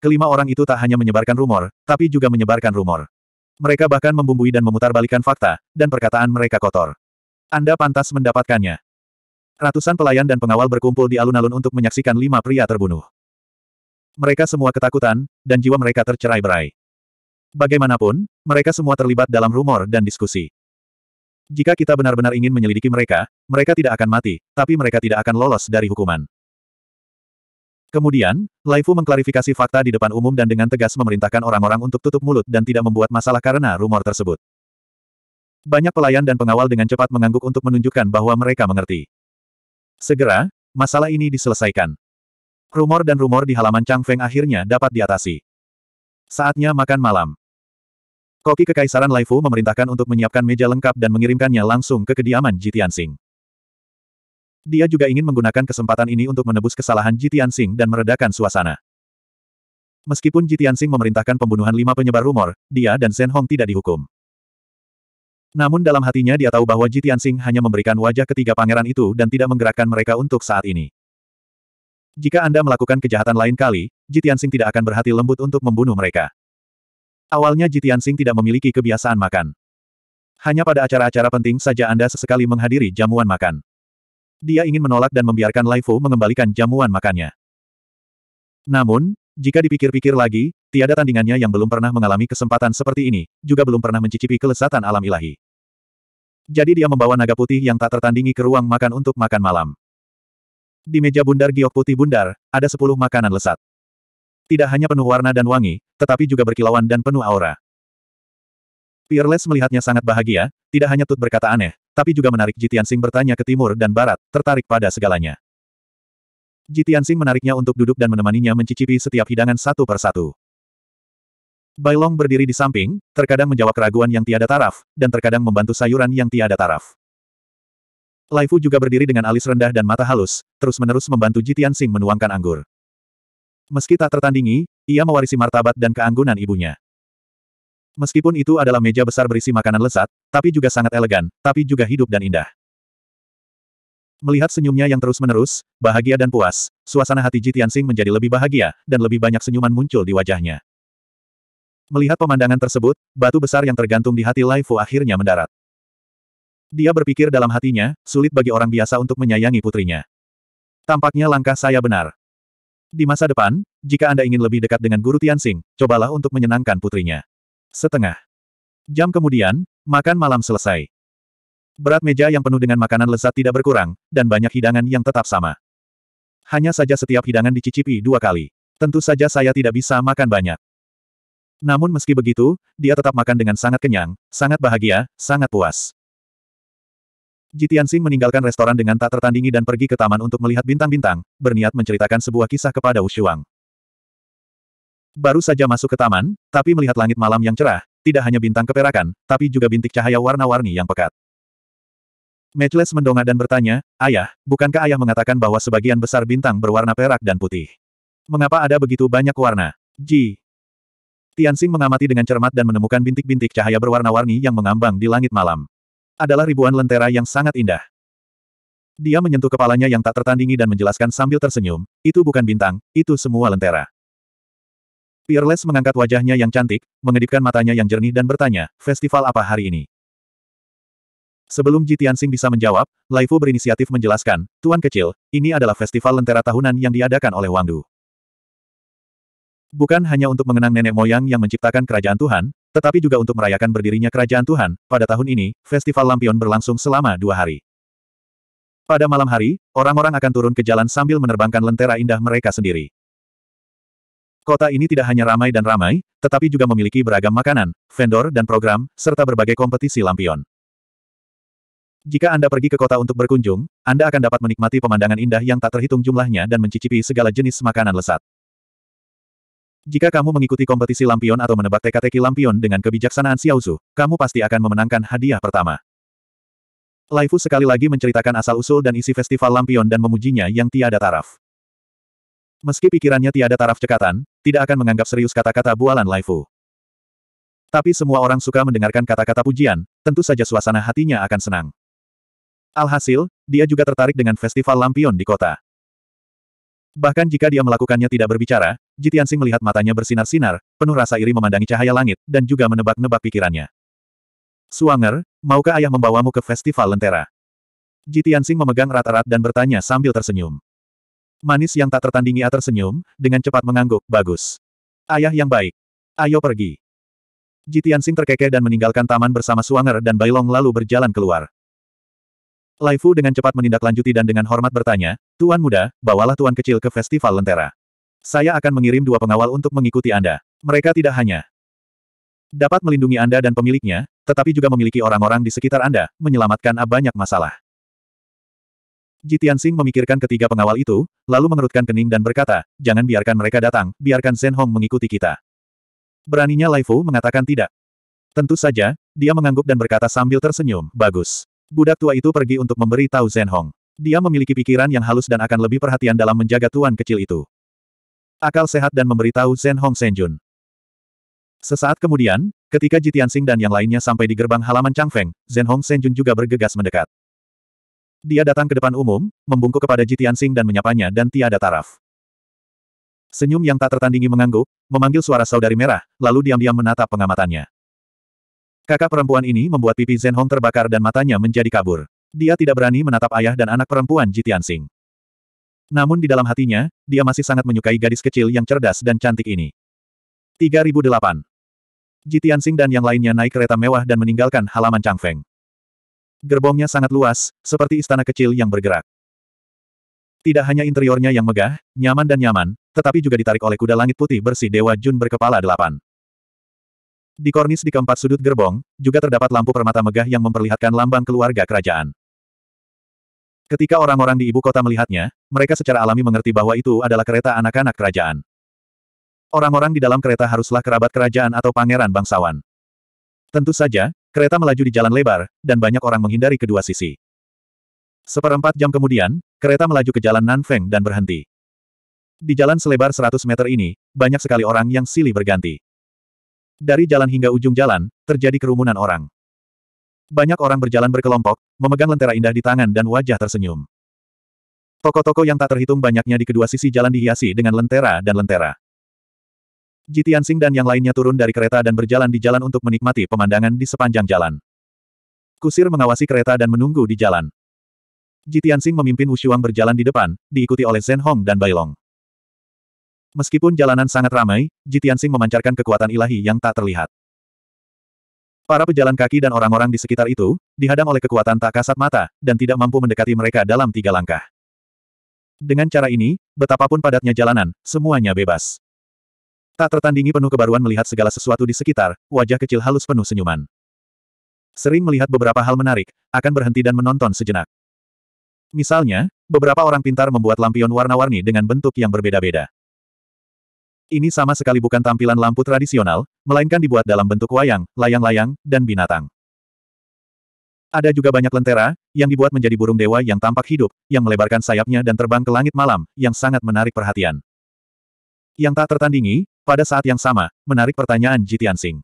Kelima orang itu tak hanya menyebarkan rumor, tapi juga menyebarkan rumor. Mereka bahkan membumbui dan memutarbalikkan fakta, dan perkataan mereka kotor. Anda pantas mendapatkannya. Ratusan pelayan dan pengawal berkumpul di alun-alun untuk menyaksikan lima pria terbunuh. Mereka semua ketakutan, dan jiwa mereka tercerai-berai. Bagaimanapun, mereka semua terlibat dalam rumor dan diskusi. Jika kita benar-benar ingin menyelidiki mereka, mereka tidak akan mati, tapi mereka tidak akan lolos dari hukuman. Kemudian, Laifu mengklarifikasi fakta di depan umum dan dengan tegas memerintahkan orang-orang untuk tutup mulut dan tidak membuat masalah karena rumor tersebut. Banyak pelayan dan pengawal dengan cepat mengangguk untuk menunjukkan bahwa mereka mengerti. Segera, masalah ini diselesaikan. Rumor dan rumor di halaman Chang Feng akhirnya dapat diatasi. Saatnya makan malam. Koki Kekaisaran Laifu memerintahkan untuk menyiapkan meja lengkap dan mengirimkannya langsung ke kediaman Jitian Dia juga ingin menggunakan kesempatan ini untuk menebus kesalahan Jitian dan meredakan suasana. Meskipun Jitian memerintahkan pembunuhan lima penyebar rumor, dia dan Shen Hong tidak dihukum. Namun dalam hatinya dia tahu bahwa Jitian hanya memberikan wajah ketiga pangeran itu dan tidak menggerakkan mereka untuk saat ini. Jika Anda melakukan kejahatan lain kali, Jitiansing tidak akan berhati lembut untuk membunuh mereka. Awalnya Jitiansing tidak memiliki kebiasaan makan. Hanya pada acara-acara penting saja Anda sesekali menghadiri jamuan makan. Dia ingin menolak dan membiarkan Laifu mengembalikan jamuan makannya. Namun, jika dipikir-pikir lagi, tiada tandingannya yang belum pernah mengalami kesempatan seperti ini, juga belum pernah mencicipi kelesatan alam ilahi. Jadi dia membawa naga putih yang tak tertandingi ke ruang makan untuk makan malam. Di meja bundar giok putih bundar, ada sepuluh makanan lesat. Tidak hanya penuh warna dan wangi, tetapi juga berkilauan dan penuh aura. Peerless melihatnya sangat bahagia, tidak hanya Tut berkata aneh, tapi juga menarik Jitian Sing bertanya ke timur dan barat, tertarik pada segalanya. Jitian Sing menariknya untuk duduk dan menemaninya mencicipi setiap hidangan satu per satu. Bailong berdiri di samping, terkadang menjawab keraguan yang tiada taraf, dan terkadang membantu sayuran yang tiada taraf. Lai Fu juga berdiri dengan alis rendah dan mata halus, terus-menerus membantu Jitian Sing menuangkan anggur. Meski tak tertandingi, ia mewarisi martabat dan keanggunan ibunya. Meskipun itu adalah meja besar berisi makanan lezat, tapi juga sangat elegan, tapi juga hidup dan indah. Melihat senyumnya yang terus-menerus, bahagia dan puas, suasana hati Jitian Sing menjadi lebih bahagia, dan lebih banyak senyuman muncul di wajahnya. Melihat pemandangan tersebut, batu besar yang tergantung di hati Lai Fu akhirnya mendarat. Dia berpikir dalam hatinya, sulit bagi orang biasa untuk menyayangi putrinya. Tampaknya langkah saya benar. Di masa depan, jika Anda ingin lebih dekat dengan Guru Tianxing, cobalah untuk menyenangkan putrinya. Setengah jam kemudian, makan malam selesai. Berat meja yang penuh dengan makanan lezat tidak berkurang, dan banyak hidangan yang tetap sama. Hanya saja setiap hidangan dicicipi dua kali. Tentu saja saya tidak bisa makan banyak. Namun meski begitu, dia tetap makan dengan sangat kenyang, sangat bahagia, sangat puas. Jitian Xing meninggalkan restoran dengan tak tertandingi dan pergi ke taman untuk melihat bintang-bintang, berniat menceritakan sebuah kisah kepada Wu Shuang. Baru saja masuk ke taman, tapi melihat langit malam yang cerah, tidak hanya bintang keperakan, tapi juga bintik cahaya warna-warni yang pekat. Matchless mendongak dan bertanya, Ayah, bukankah ayah mengatakan bahwa sebagian besar bintang berwarna perak dan putih? Mengapa ada begitu banyak warna? Ji. Tianxing mengamati dengan cermat dan menemukan bintik-bintik cahaya berwarna-warni yang mengambang di langit malam adalah ribuan lentera yang sangat indah. Dia menyentuh kepalanya yang tak tertandingi dan menjelaskan sambil tersenyum, itu bukan bintang, itu semua lentera. Peerless mengangkat wajahnya yang cantik, mengedipkan matanya yang jernih dan bertanya, festival apa hari ini? Sebelum Ji Tianxing bisa menjawab, Laifu berinisiatif menjelaskan, Tuan kecil, ini adalah festival lentera tahunan yang diadakan oleh Wangdu. Bukan hanya untuk mengenang nenek moyang yang menciptakan kerajaan Tuhan, tetapi juga untuk merayakan berdirinya kerajaan Tuhan, pada tahun ini, Festival Lampion berlangsung selama dua hari. Pada malam hari, orang-orang akan turun ke jalan sambil menerbangkan lentera indah mereka sendiri. Kota ini tidak hanya ramai dan ramai, tetapi juga memiliki beragam makanan, vendor dan program, serta berbagai kompetisi lampion. Jika Anda pergi ke kota untuk berkunjung, Anda akan dapat menikmati pemandangan indah yang tak terhitung jumlahnya dan mencicipi segala jenis makanan lesat. Jika kamu mengikuti kompetisi lampion atau menebak teka-teki lampion dengan kebijaksanaan Xiaozu, kamu pasti akan memenangkan hadiah pertama. Laifu sekali lagi menceritakan asal-usul dan isi festival lampion dan memujinya yang tiada taraf. Meski pikirannya tiada taraf cekatan, tidak akan menganggap serius kata-kata bualan Laifu. Tapi semua orang suka mendengarkan kata-kata pujian, tentu saja suasana hatinya akan senang. Alhasil, dia juga tertarik dengan festival lampion di kota. Bahkan jika dia melakukannya tidak berbicara, Jitiansing melihat matanya bersinar-sinar, penuh rasa iri memandangi cahaya langit, dan juga menebak-nebak pikirannya. Suanger, maukah ayah membawamu ke festival lentera? Jitiansing memegang rat-rat dan bertanya sambil tersenyum. Manis yang tak tertandingi A tersenyum, dengan cepat mengangguk, bagus. Ayah yang baik. Ayo pergi. Jitiansing terkekeh dan meninggalkan taman bersama Suanger dan Bailong lalu berjalan keluar. Lai Fu dengan cepat menindaklanjuti dan dengan hormat bertanya, Tuan muda, bawalah Tuan kecil ke Festival Lentera. Saya akan mengirim dua pengawal untuk mengikuti Anda. Mereka tidak hanya dapat melindungi Anda dan pemiliknya, tetapi juga memiliki orang-orang di sekitar Anda, menyelamatkan banyak masalah. Jitian Sing memikirkan ketiga pengawal itu, lalu mengerutkan kening dan berkata, jangan biarkan mereka datang, biarkan Zen Hong mengikuti kita. Beraninya Lai Fu mengatakan tidak. Tentu saja, dia mengangguk dan berkata sambil tersenyum, bagus. Budak tua itu pergi untuk memberi tahu Zhen Hong. Dia memiliki pikiran yang halus dan akan lebih perhatian dalam menjaga tuan kecil itu. Akal sehat dan memberitahu Zhen Hong Senjun. Sesaat kemudian, ketika Jitian Sing dan yang lainnya sampai di gerbang halaman Chang Feng, Zhen Hong Senjun juga bergegas mendekat. Dia datang ke depan umum, membungkuk kepada Jitian Sing dan menyapanya dan tiada taraf. Senyum yang tak tertandingi mengangguk, memanggil suara saudari merah, lalu diam-diam menatap pengamatannya. Kakak perempuan ini membuat pipi Zhen Hong terbakar dan matanya menjadi kabur. Dia tidak berani menatap ayah dan anak perempuan Jitiansing. Namun di dalam hatinya, dia masih sangat menyukai gadis kecil yang cerdas dan cantik ini. 3008 Jitian dan yang lainnya naik kereta mewah dan meninggalkan halaman Changfeng. Gerbongnya sangat luas, seperti istana kecil yang bergerak. Tidak hanya interiornya yang megah, nyaman dan nyaman, tetapi juga ditarik oleh kuda langit putih bersih Dewa Jun berkepala delapan. Di kornis di keempat sudut gerbong, juga terdapat lampu permata megah yang memperlihatkan lambang keluarga kerajaan. Ketika orang-orang di ibu kota melihatnya, mereka secara alami mengerti bahwa itu adalah kereta anak-anak kerajaan. Orang-orang di dalam kereta haruslah kerabat kerajaan atau pangeran bangsawan. Tentu saja, kereta melaju di jalan lebar, dan banyak orang menghindari kedua sisi. Seperempat jam kemudian, kereta melaju ke jalan Nanfeng dan berhenti. Di jalan selebar 100 meter ini, banyak sekali orang yang silih berganti. Dari jalan hingga ujung jalan, terjadi kerumunan orang. Banyak orang berjalan berkelompok, memegang lentera indah di tangan dan wajah tersenyum. Toko-toko yang tak terhitung banyaknya di kedua sisi jalan dihiasi dengan lentera dan lentera. Jitiansing dan yang lainnya turun dari kereta dan berjalan di jalan untuk menikmati pemandangan di sepanjang jalan. Kusir mengawasi kereta dan menunggu di jalan. Jitiansing memimpin Wushuang berjalan di depan, diikuti oleh Zhen Hong dan Bailong. Meskipun jalanan sangat ramai, Jitiansing memancarkan kekuatan ilahi yang tak terlihat. Para pejalan kaki dan orang-orang di sekitar itu, dihadang oleh kekuatan tak kasat mata, dan tidak mampu mendekati mereka dalam tiga langkah. Dengan cara ini, betapapun padatnya jalanan, semuanya bebas. Tak tertandingi penuh kebaruan melihat segala sesuatu di sekitar, wajah kecil halus penuh senyuman. Sering melihat beberapa hal menarik, akan berhenti dan menonton sejenak. Misalnya, beberapa orang pintar membuat lampion warna-warni dengan bentuk yang berbeda-beda. Ini sama sekali bukan tampilan lampu tradisional, melainkan dibuat dalam bentuk wayang, layang-layang, dan binatang. Ada juga banyak lentera, yang dibuat menjadi burung dewa yang tampak hidup, yang melebarkan sayapnya dan terbang ke langit malam, yang sangat menarik perhatian. Yang tak tertandingi, pada saat yang sama, menarik pertanyaan Jitian Sing.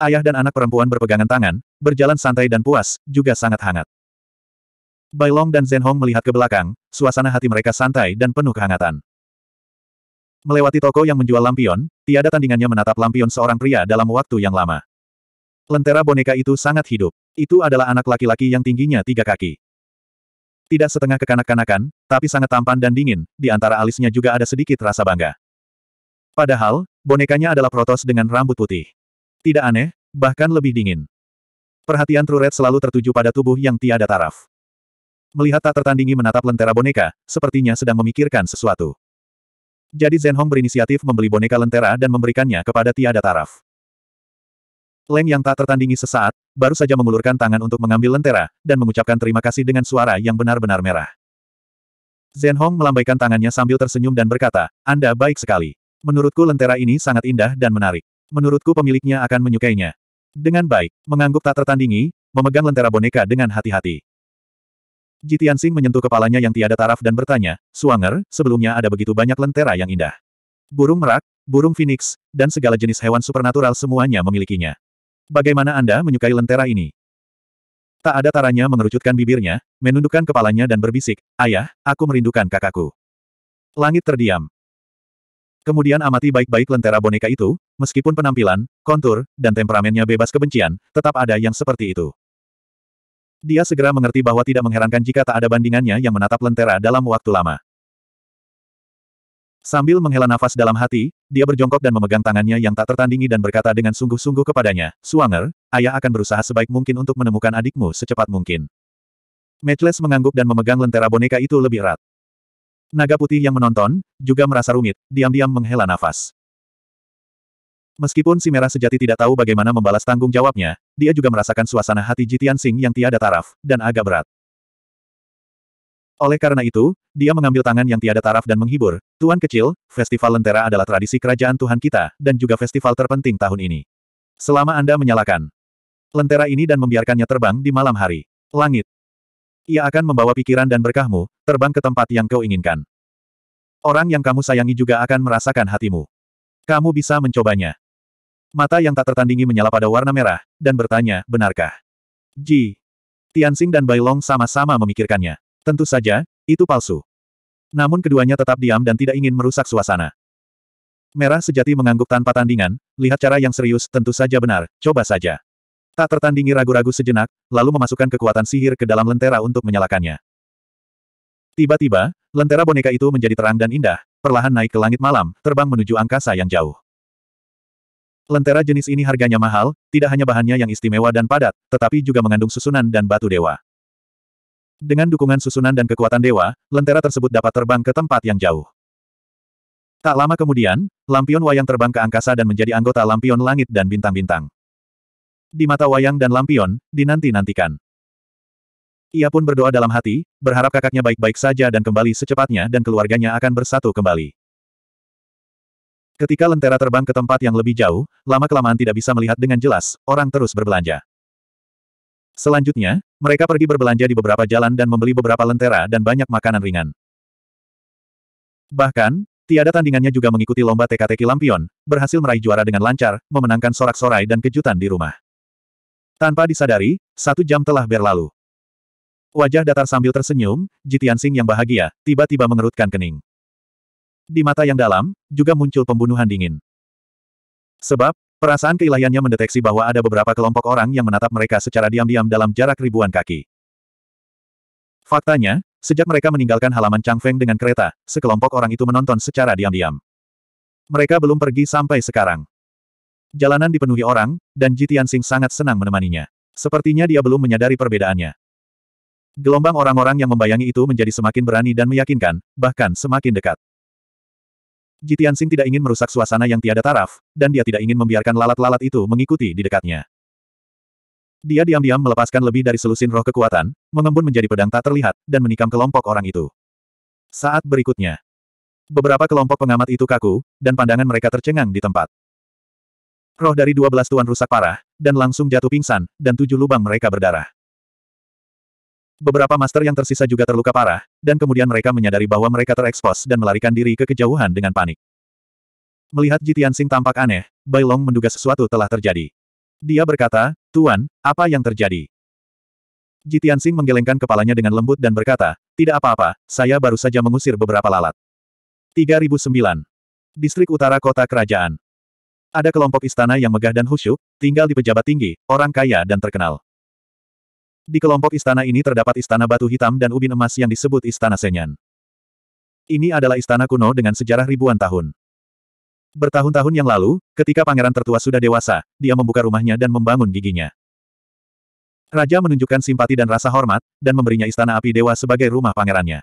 Ayah dan anak perempuan berpegangan tangan, berjalan santai dan puas, juga sangat hangat. Bailong dan Hong melihat ke belakang, suasana hati mereka santai dan penuh kehangatan. Melewati toko yang menjual lampion, tiada tandingannya menatap lampion seorang pria dalam waktu yang lama. Lentera boneka itu sangat hidup. Itu adalah anak laki-laki yang tingginya tiga kaki. Tidak setengah kekanak-kanakan, tapi sangat tampan dan dingin, di antara alisnya juga ada sedikit rasa bangga. Padahal, bonekanya adalah Protos dengan rambut putih. Tidak aneh, bahkan lebih dingin. Perhatian True Red selalu tertuju pada tubuh yang tiada taraf. Melihat tak tertandingi menatap lentera boneka, sepertinya sedang memikirkan sesuatu. Jadi Zhen Hong berinisiatif membeli boneka lentera dan memberikannya kepada tiada taraf. Leng yang tak tertandingi sesaat, baru saja mengulurkan tangan untuk mengambil lentera, dan mengucapkan terima kasih dengan suara yang benar-benar merah. Zhen Hong melambaikan tangannya sambil tersenyum dan berkata, Anda baik sekali. Menurutku lentera ini sangat indah dan menarik. Menurutku pemiliknya akan menyukainya. Dengan baik, mengangguk tak tertandingi, memegang lentera boneka dengan hati-hati. Jitian Sing menyentuh kepalanya yang tiada taraf dan bertanya, Suanger, sebelumnya ada begitu banyak lentera yang indah. Burung merak, burung phoenix, dan segala jenis hewan supernatural semuanya memilikinya. Bagaimana Anda menyukai lentera ini? Tak ada taranya mengerucutkan bibirnya, menundukkan kepalanya dan berbisik, Ayah, aku merindukan kakakku. Langit terdiam. Kemudian amati baik-baik lentera boneka itu, meskipun penampilan, kontur, dan temperamennya bebas kebencian, tetap ada yang seperti itu. Dia segera mengerti bahwa tidak mengherankan jika tak ada bandingannya yang menatap lentera dalam waktu lama. Sambil menghela nafas dalam hati, dia berjongkok dan memegang tangannya yang tak tertandingi dan berkata dengan sungguh-sungguh kepadanya, Suanger, ayah akan berusaha sebaik mungkin untuk menemukan adikmu secepat mungkin. Matchless mengangguk dan memegang lentera boneka itu lebih erat. Naga putih yang menonton, juga merasa rumit, diam-diam menghela nafas. Meskipun si merah sejati tidak tahu bagaimana membalas tanggung jawabnya, dia juga merasakan suasana hati Jitian Sing yang tiada taraf, dan agak berat. Oleh karena itu, dia mengambil tangan yang tiada taraf dan menghibur, Tuan kecil, festival lentera adalah tradisi kerajaan Tuhan kita, dan juga festival terpenting tahun ini. Selama Anda menyalakan lentera ini dan membiarkannya terbang di malam hari, langit, ia akan membawa pikiran dan berkahmu, terbang ke tempat yang kau inginkan. Orang yang kamu sayangi juga akan merasakan hatimu. Kamu bisa mencobanya. Mata yang tak tertandingi menyala pada warna merah, dan bertanya, benarkah? Ji. Tianxing dan Bailong sama-sama memikirkannya. Tentu saja, itu palsu. Namun keduanya tetap diam dan tidak ingin merusak suasana. Merah sejati mengangguk tanpa tandingan, lihat cara yang serius, tentu saja benar, coba saja. Tak tertandingi ragu-ragu sejenak, lalu memasukkan kekuatan sihir ke dalam lentera untuk menyalakannya. Tiba-tiba, lentera boneka itu menjadi terang dan indah, perlahan naik ke langit malam, terbang menuju angkasa yang jauh. Lentera jenis ini harganya mahal, tidak hanya bahannya yang istimewa dan padat, tetapi juga mengandung susunan dan batu dewa. Dengan dukungan susunan dan kekuatan dewa, lentera tersebut dapat terbang ke tempat yang jauh. Tak lama kemudian, lampion wayang terbang ke angkasa dan menjadi anggota lampion langit dan bintang-bintang. Di mata wayang dan lampion, dinanti-nantikan. Ia pun berdoa dalam hati, berharap kakaknya baik-baik saja dan kembali secepatnya dan keluarganya akan bersatu kembali. Ketika lentera terbang ke tempat yang lebih jauh, lama-kelamaan tidak bisa melihat dengan jelas, orang terus berbelanja. Selanjutnya, mereka pergi berbelanja di beberapa jalan dan membeli beberapa lentera dan banyak makanan ringan. Bahkan, tiada tandingannya juga mengikuti lomba teka-teki lampion, berhasil meraih juara dengan lancar, memenangkan sorak-sorai dan kejutan di rumah. Tanpa disadari, satu jam telah berlalu. Wajah datar sambil tersenyum, Jitian Sing yang bahagia, tiba-tiba mengerutkan kening. Di mata yang dalam, juga muncul pembunuhan dingin. Sebab, perasaan keilahiannya mendeteksi bahwa ada beberapa kelompok orang yang menatap mereka secara diam-diam dalam jarak ribuan kaki. Faktanya, sejak mereka meninggalkan halaman Changfeng dengan kereta, sekelompok orang itu menonton secara diam-diam. Mereka belum pergi sampai sekarang. Jalanan dipenuhi orang, dan Jitian Sing sangat senang menemaninya. Sepertinya dia belum menyadari perbedaannya. Gelombang orang-orang yang membayangi itu menjadi semakin berani dan meyakinkan, bahkan semakin dekat. Jitian Sing tidak ingin merusak suasana yang tiada taraf, dan dia tidak ingin membiarkan lalat-lalat itu mengikuti di dekatnya. Dia diam-diam melepaskan lebih dari selusin roh kekuatan, mengembun menjadi pedang tak terlihat, dan menikam kelompok orang itu. Saat berikutnya, beberapa kelompok pengamat itu kaku, dan pandangan mereka tercengang di tempat. Roh dari dua belas tuan rusak parah, dan langsung jatuh pingsan, dan tujuh lubang mereka berdarah. Beberapa master yang tersisa juga terluka parah, dan kemudian mereka menyadari bahwa mereka terekspos dan melarikan diri ke kejauhan dengan panik. Melihat Jitian Sing tampak aneh, Bai Long menduga sesuatu telah terjadi. Dia berkata, Tuan, apa yang terjadi? Jitian Sing menggelengkan kepalanya dengan lembut dan berkata, Tidak apa-apa, saya baru saja mengusir beberapa lalat. 3009. Distrik Utara Kota Kerajaan. Ada kelompok istana yang megah dan khusyuk, tinggal di pejabat tinggi, orang kaya dan terkenal. Di kelompok istana ini terdapat istana batu hitam dan ubin emas yang disebut Istana Senyan. Ini adalah istana kuno dengan sejarah ribuan tahun. Bertahun-tahun yang lalu, ketika pangeran tertua sudah dewasa, dia membuka rumahnya dan membangun giginya. Raja menunjukkan simpati dan rasa hormat, dan memberinya istana api dewa sebagai rumah pangerannya.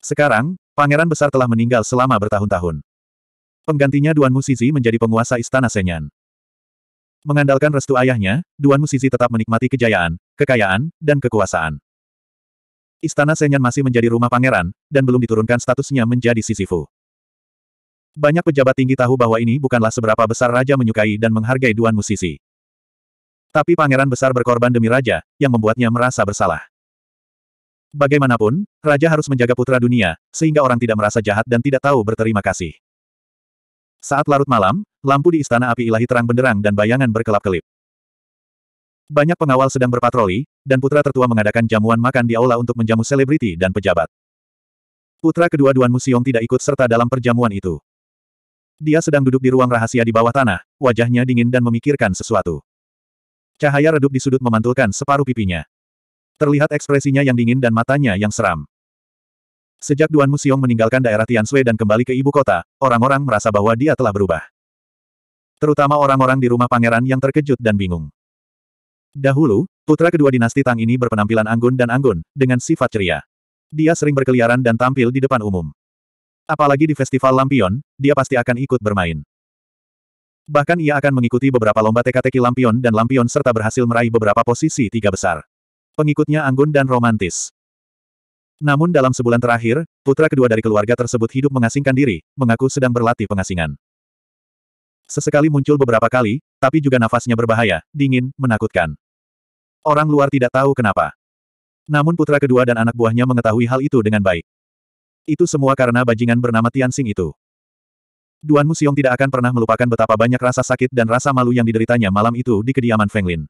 Sekarang, pangeran besar telah meninggal selama bertahun-tahun. Penggantinya Duan Musizi menjadi penguasa istana Senyan. Mengandalkan restu ayahnya, Duan Musizi tetap menikmati kejayaan, kekayaan, dan kekuasaan. Istana Senyan masih menjadi rumah pangeran, dan belum diturunkan statusnya menjadi Sisifu. Banyak pejabat tinggi tahu bahwa ini bukanlah seberapa besar raja menyukai dan menghargai Duan Musisi. Tapi pangeran besar berkorban demi raja, yang membuatnya merasa bersalah. Bagaimanapun, raja harus menjaga putra dunia, sehingga orang tidak merasa jahat dan tidak tahu berterima kasih. Saat larut malam, lampu di istana api ilahi terang benderang dan bayangan berkelap-kelip. Banyak pengawal sedang berpatroli, dan putra tertua mengadakan jamuan makan di aula untuk menjamu selebriti dan pejabat. Putra kedua Duan Musiong tidak ikut serta dalam perjamuan itu. Dia sedang duduk di ruang rahasia di bawah tanah, wajahnya dingin dan memikirkan sesuatu. Cahaya redup di sudut memantulkan separuh pipinya. Terlihat ekspresinya yang dingin dan matanya yang seram. Sejak Duan Musiong meninggalkan daerah Tiansui dan kembali ke ibu kota, orang-orang merasa bahwa dia telah berubah. Terutama orang-orang di rumah pangeran yang terkejut dan bingung. Dahulu, putra kedua dinasti Tang ini berpenampilan anggun dan anggun, dengan sifat ceria. Dia sering berkeliaran dan tampil di depan umum. Apalagi di festival lampion, dia pasti akan ikut bermain. Bahkan ia akan mengikuti beberapa lomba teka-teki lampion dan lampion serta berhasil meraih beberapa posisi tiga besar. Pengikutnya anggun dan romantis. Namun dalam sebulan terakhir, putra kedua dari keluarga tersebut hidup mengasingkan diri, mengaku sedang berlatih pengasingan. Sesekali muncul beberapa kali, tapi juga nafasnya berbahaya, dingin, menakutkan. Orang luar tidak tahu kenapa. Namun putra kedua dan anak buahnya mengetahui hal itu dengan baik. Itu semua karena bajingan bernama Tianxing itu. Duan Musiong tidak akan pernah melupakan betapa banyak rasa sakit dan rasa malu yang dideritanya malam itu di kediaman Fenglin.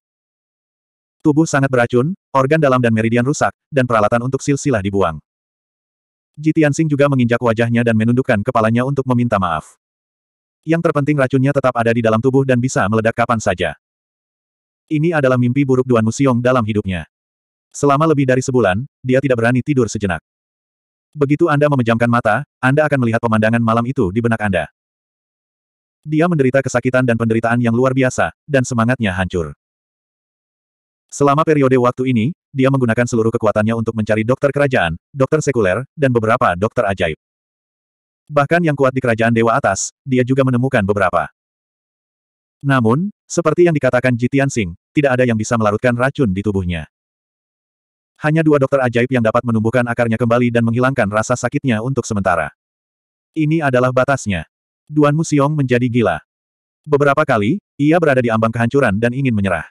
Tubuh sangat beracun, organ dalam dan meridian rusak, dan peralatan untuk silsilah dibuang. Jitianxing juga menginjak wajahnya dan menundukkan kepalanya untuk meminta maaf. Yang terpenting racunnya tetap ada di dalam tubuh dan bisa meledak kapan saja. Ini adalah mimpi buruk Duan Musiong dalam hidupnya. Selama lebih dari sebulan, dia tidak berani tidur sejenak. Begitu Anda memejamkan mata, Anda akan melihat pemandangan malam itu di benak Anda. Dia menderita kesakitan dan penderitaan yang luar biasa, dan semangatnya hancur. Selama periode waktu ini, dia menggunakan seluruh kekuatannya untuk mencari dokter kerajaan, dokter sekuler, dan beberapa dokter ajaib. Bahkan yang kuat di kerajaan Dewa Atas, dia juga menemukan beberapa. Namun, seperti yang dikatakan Jitian Sing, tidak ada yang bisa melarutkan racun di tubuhnya. Hanya dua dokter ajaib yang dapat menumbuhkan akarnya kembali dan menghilangkan rasa sakitnya untuk sementara. Ini adalah batasnya. Duan Musiong menjadi gila. Beberapa kali, ia berada di ambang kehancuran dan ingin menyerah.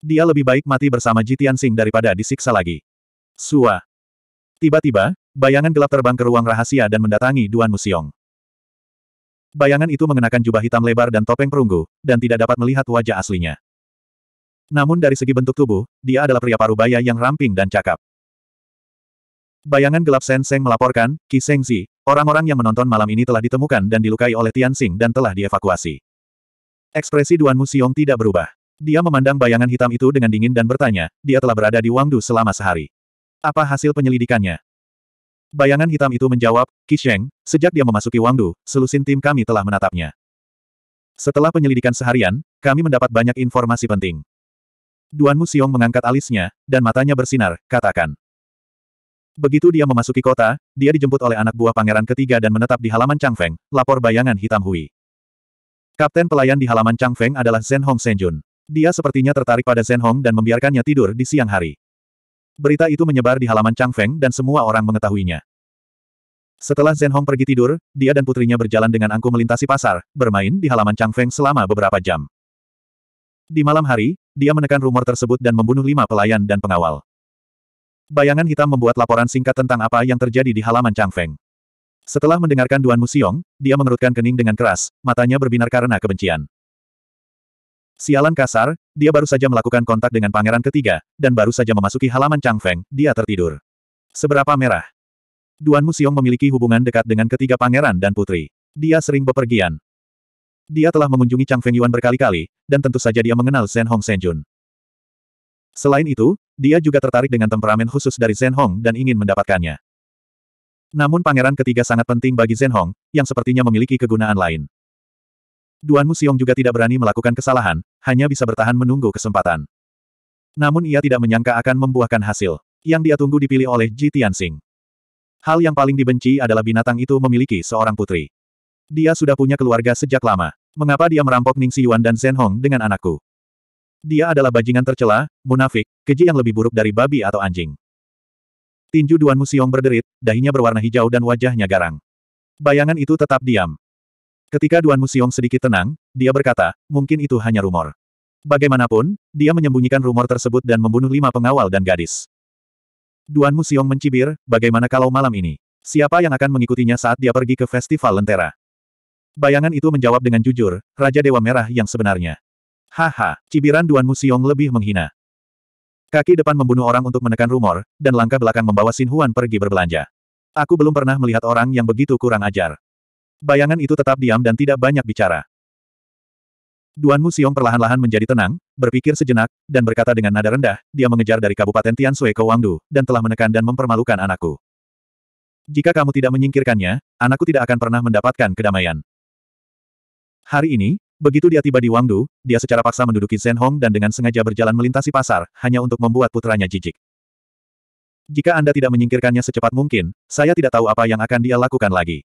Dia lebih baik mati bersama Jitian Sing daripada disiksa lagi. Sua. Tiba-tiba, bayangan gelap terbang ke ruang rahasia dan mendatangi Duan Musiong. Bayangan itu mengenakan jubah hitam lebar dan topeng perunggu, dan tidak dapat melihat wajah aslinya. Namun dari segi bentuk tubuh, dia adalah pria parubaya yang ramping dan cakap. Bayangan gelap Sen Seng melaporkan, Qi Seng orang-orang yang menonton malam ini telah ditemukan dan dilukai oleh Tian Xing dan telah dievakuasi. Ekspresi Duan Mu Xiong tidak berubah. Dia memandang bayangan hitam itu dengan dingin dan bertanya, dia telah berada di Wangdu selama sehari. Apa hasil penyelidikannya? Bayangan hitam itu menjawab, Sheng. sejak dia memasuki Wangdu, selusin tim kami telah menatapnya. Setelah penyelidikan seharian, kami mendapat banyak informasi penting. Duan Mu Musiong mengangkat alisnya, dan matanya bersinar, katakan. Begitu dia memasuki kota, dia dijemput oleh anak buah pangeran ketiga dan menetap di halaman Changfeng, lapor bayangan hitam Hui. Kapten pelayan di halaman Changfeng adalah Zhen Hong Senjun. Dia sepertinya tertarik pada Zhen Hong dan membiarkannya tidur di siang hari. Berita itu menyebar di halaman Chang Feng dan semua orang mengetahuinya. Setelah Zhen Hong pergi tidur, dia dan putrinya berjalan dengan angku melintasi pasar, bermain di halaman Chang Feng selama beberapa jam. Di malam hari, dia menekan rumor tersebut dan membunuh lima pelayan dan pengawal. Bayangan hitam membuat laporan singkat tentang apa yang terjadi di halaman Chang Feng. Setelah mendengarkan Duan Musiong, dia mengerutkan kening dengan keras, matanya berbinar karena kebencian. Sialan kasar, dia baru saja melakukan kontak dengan pangeran ketiga, dan baru saja memasuki halaman Changfeng, dia tertidur. Seberapa merah? Duan Musiong memiliki hubungan dekat dengan ketiga pangeran dan putri. Dia sering bepergian. Dia telah mengunjungi Changfeng Yuan berkali-kali, dan tentu saja dia mengenal Zhen Hong Senjun. Selain itu, dia juga tertarik dengan temperamen khusus dari Zhen Hong dan ingin mendapatkannya. Namun pangeran ketiga sangat penting bagi Zhen Hong, yang sepertinya memiliki kegunaan lain. Duan Musiong juga tidak berani melakukan kesalahan, hanya bisa bertahan menunggu kesempatan. Namun ia tidak menyangka akan membuahkan hasil. Yang dia tunggu dipilih oleh Ji Tianxing. Hal yang paling dibenci adalah binatang itu memiliki seorang putri. Dia sudah punya keluarga sejak lama. Mengapa dia merampok Ning Yuan dan Zhen Hong dengan anakku? Dia adalah bajingan tercela, munafik, keji yang lebih buruk dari babi atau anjing. Tinju Duan Musiong berderit, dahinya berwarna hijau dan wajahnya garang. Bayangan itu tetap diam. Ketika Duan Musiong sedikit tenang, dia berkata, mungkin itu hanya rumor. Bagaimanapun, dia menyembunyikan rumor tersebut dan membunuh lima pengawal dan gadis. Duan Musiong mencibir, bagaimana kalau malam ini? Siapa yang akan mengikutinya saat dia pergi ke Festival Lentera? Bayangan itu menjawab dengan jujur, Raja Dewa Merah yang sebenarnya. Haha, cibiran Duan Musiong lebih menghina. Kaki depan membunuh orang untuk menekan rumor, dan langkah belakang membawa Sin Huan pergi berbelanja. Aku belum pernah melihat orang yang begitu kurang ajar. Bayangan itu tetap diam dan tidak banyak bicara. Duan Mu perlahan-lahan menjadi tenang, berpikir sejenak, dan berkata dengan nada rendah, dia mengejar dari Kabupaten Tiansui ke Wangdu, dan telah menekan dan mempermalukan anakku. Jika kamu tidak menyingkirkannya, anakku tidak akan pernah mendapatkan kedamaian. Hari ini, begitu dia tiba di Wangdu, dia secara paksa menduduki Zhen Hong dan dengan sengaja berjalan melintasi pasar, hanya untuk membuat putranya jijik. Jika Anda tidak menyingkirkannya secepat mungkin, saya tidak tahu apa yang akan dia lakukan lagi.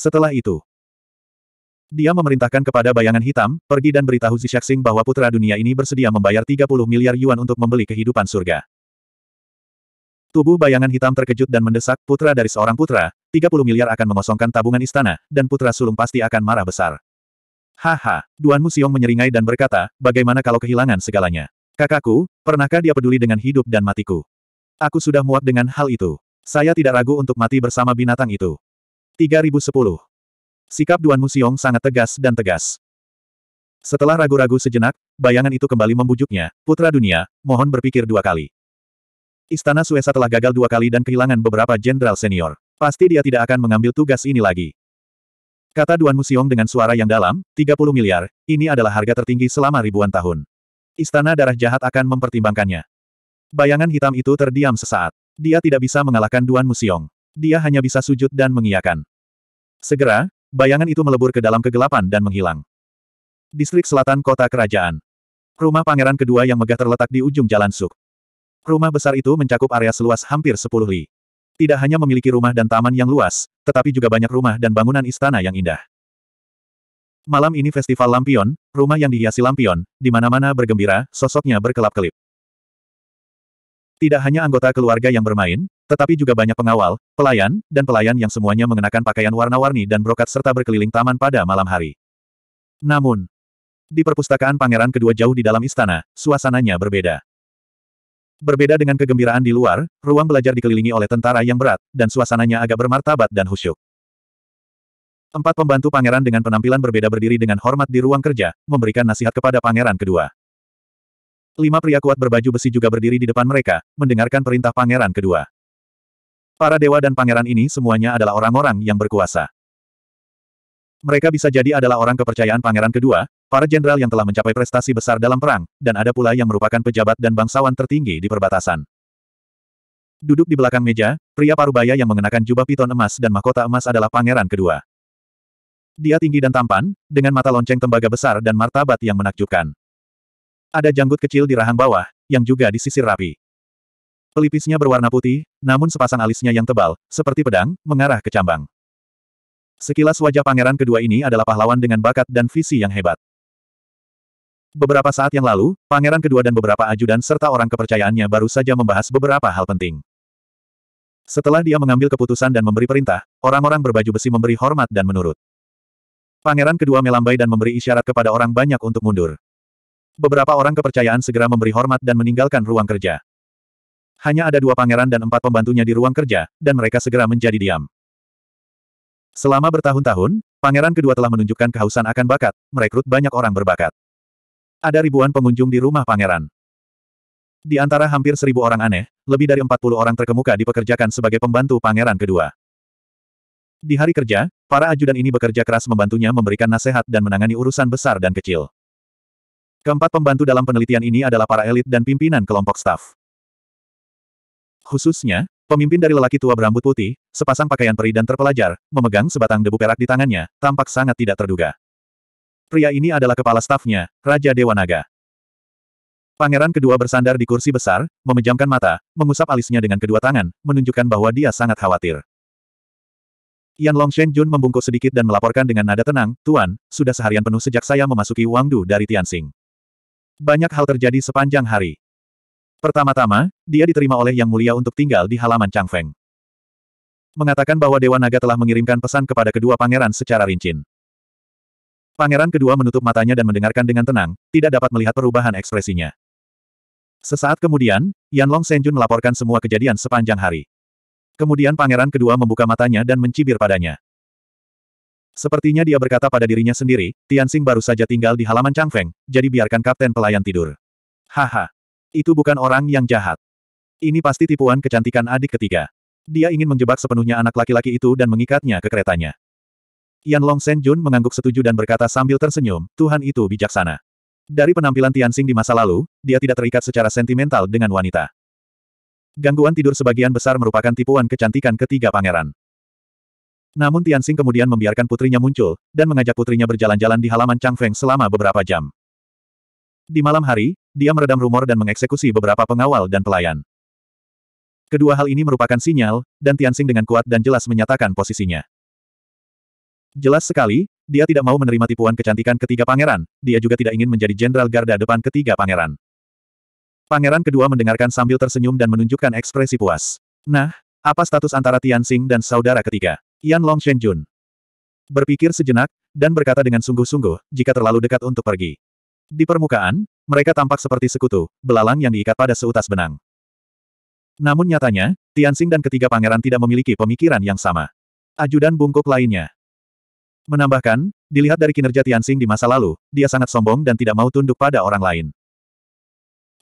Setelah itu, dia memerintahkan kepada bayangan hitam, pergi dan beritahu Zishaxing bahwa putra dunia ini bersedia membayar 30 miliar yuan untuk membeli kehidupan surga. Tubuh bayangan hitam terkejut dan mendesak, putra dari seorang putra, 30 miliar akan mengosongkan tabungan istana, dan putra sulung pasti akan marah besar. Haha, Duan Musiong menyeringai dan berkata, bagaimana kalau kehilangan segalanya? Kakakku, pernahkah dia peduli dengan hidup dan matiku? Aku sudah muak dengan hal itu. Saya tidak ragu untuk mati bersama binatang itu. 3010. Sikap Duan Musiong sangat tegas dan tegas. Setelah ragu-ragu sejenak, bayangan itu kembali membujuknya, Putra Dunia, mohon berpikir dua kali. Istana Suesa telah gagal dua kali dan kehilangan beberapa jenderal senior. Pasti dia tidak akan mengambil tugas ini lagi. Kata Duan Musiong dengan suara yang dalam, 30 miliar, ini adalah harga tertinggi selama ribuan tahun. Istana Darah Jahat akan mempertimbangkannya. Bayangan hitam itu terdiam sesaat. Dia tidak bisa mengalahkan Duan Musiong. Dia hanya bisa sujud dan mengiyakan. Segera, bayangan itu melebur ke dalam kegelapan dan menghilang. Distrik selatan kota kerajaan. Rumah pangeran kedua yang megah terletak di ujung jalan Suk. Rumah besar itu mencakup area seluas hampir 10 li. Tidak hanya memiliki rumah dan taman yang luas, tetapi juga banyak rumah dan bangunan istana yang indah. Malam ini festival lampion, rumah yang dihiasi lampion, di mana-mana bergembira, sosoknya berkelap-kelip. Tidak hanya anggota keluarga yang bermain, tetapi juga banyak pengawal, pelayan, dan pelayan yang semuanya mengenakan pakaian warna-warni dan brokat serta berkeliling taman pada malam hari. Namun, di perpustakaan pangeran kedua jauh di dalam istana, suasananya berbeda. Berbeda dengan kegembiraan di luar, ruang belajar dikelilingi oleh tentara yang berat, dan suasananya agak bermartabat dan khusyuk. Empat pembantu pangeran dengan penampilan berbeda berdiri dengan hormat di ruang kerja, memberikan nasihat kepada pangeran kedua. Lima pria kuat berbaju besi juga berdiri di depan mereka, mendengarkan perintah pangeran kedua. Para dewa dan pangeran ini semuanya adalah orang-orang yang berkuasa. Mereka bisa jadi adalah orang kepercayaan pangeran kedua, para jenderal yang telah mencapai prestasi besar dalam perang, dan ada pula yang merupakan pejabat dan bangsawan tertinggi di perbatasan. Duduk di belakang meja, pria parubaya yang mengenakan jubah piton emas dan mahkota emas adalah pangeran kedua. Dia tinggi dan tampan, dengan mata lonceng tembaga besar dan martabat yang menakjubkan. Ada janggut kecil di rahang bawah, yang juga disisir rapi. Pelipisnya berwarna putih, namun sepasang alisnya yang tebal, seperti pedang, mengarah ke cambang. Sekilas wajah pangeran kedua ini adalah pahlawan dengan bakat dan visi yang hebat. Beberapa saat yang lalu, pangeran kedua dan beberapa ajudan serta orang kepercayaannya baru saja membahas beberapa hal penting. Setelah dia mengambil keputusan dan memberi perintah, orang-orang berbaju besi memberi hormat dan menurut. Pangeran kedua melambai dan memberi isyarat kepada orang banyak untuk mundur. Beberapa orang kepercayaan segera memberi hormat dan meninggalkan ruang kerja. Hanya ada dua pangeran dan empat pembantunya di ruang kerja, dan mereka segera menjadi diam. Selama bertahun-tahun, pangeran kedua telah menunjukkan kehausan akan bakat, merekrut banyak orang berbakat. Ada ribuan pengunjung di rumah pangeran. Di antara hampir seribu orang aneh, lebih dari empat puluh orang terkemuka dipekerjakan sebagai pembantu pangeran kedua. Di hari kerja, para ajudan ini bekerja keras membantunya memberikan nasihat dan menangani urusan besar dan kecil. Keempat pembantu dalam penelitian ini adalah para elit dan pimpinan kelompok staf. Khususnya, pemimpin dari lelaki tua berambut putih, sepasang pakaian peri dan terpelajar, memegang sebatang debu perak di tangannya, tampak sangat tidak terduga. Pria ini adalah kepala stafnya, Raja Dewa Naga. Pangeran kedua bersandar di kursi besar, memejamkan mata, mengusap alisnya dengan kedua tangan, menunjukkan bahwa dia sangat khawatir. Yan Shen Jun membungkuk sedikit dan melaporkan dengan nada tenang, Tuan, sudah seharian penuh sejak saya memasuki Wangdu dari Tianxing. Banyak hal terjadi sepanjang hari. Pertama-tama, dia diterima oleh Yang Mulia untuk tinggal di halaman Changfeng. Mengatakan bahwa Dewa Naga telah mengirimkan pesan kepada kedua pangeran secara rinci. Pangeran kedua menutup matanya dan mendengarkan dengan tenang, tidak dapat melihat perubahan ekspresinya. Sesaat kemudian, Yan Long Senjun melaporkan semua kejadian sepanjang hari. Kemudian pangeran kedua membuka matanya dan mencibir padanya. Sepertinya dia berkata pada dirinya sendiri, Tianxing baru saja tinggal di halaman Changfeng, jadi biarkan kapten pelayan tidur. Haha, itu bukan orang yang jahat. Ini pasti tipuan kecantikan adik ketiga. Dia ingin menjebak sepenuhnya anak laki-laki itu dan mengikatnya ke keretanya. Yan Long Sen Jun mengangguk setuju dan berkata sambil tersenyum, Tuhan itu bijaksana. Dari penampilan Tian Xing di masa lalu, dia tidak terikat secara sentimental dengan wanita. Gangguan tidur sebagian besar merupakan tipuan kecantikan ketiga pangeran. Namun Tian Xing kemudian membiarkan putrinya muncul, dan mengajak putrinya berjalan-jalan di halaman Chang Feng selama beberapa jam. Di malam hari, dia meredam rumor dan mengeksekusi beberapa pengawal dan pelayan. Kedua hal ini merupakan sinyal, dan Tianxing dengan kuat dan jelas menyatakan posisinya. Jelas sekali, dia tidak mau menerima tipuan kecantikan ketiga pangeran, dia juga tidak ingin menjadi jenderal garda depan ketiga pangeran. Pangeran kedua mendengarkan sambil tersenyum dan menunjukkan ekspresi puas. Nah, apa status antara Tianxing dan saudara ketiga? Yan Long Shenjun. Berpikir sejenak, dan berkata dengan sungguh-sungguh, jika terlalu dekat untuk pergi. Di permukaan, mereka tampak seperti sekutu, belalang yang diikat pada seutas benang. Namun nyatanya, Tianxing dan ketiga pangeran tidak memiliki pemikiran yang sama. Ajudan bungkuk lainnya. Menambahkan, dilihat dari kinerja Tianxing di masa lalu, dia sangat sombong dan tidak mau tunduk pada orang lain.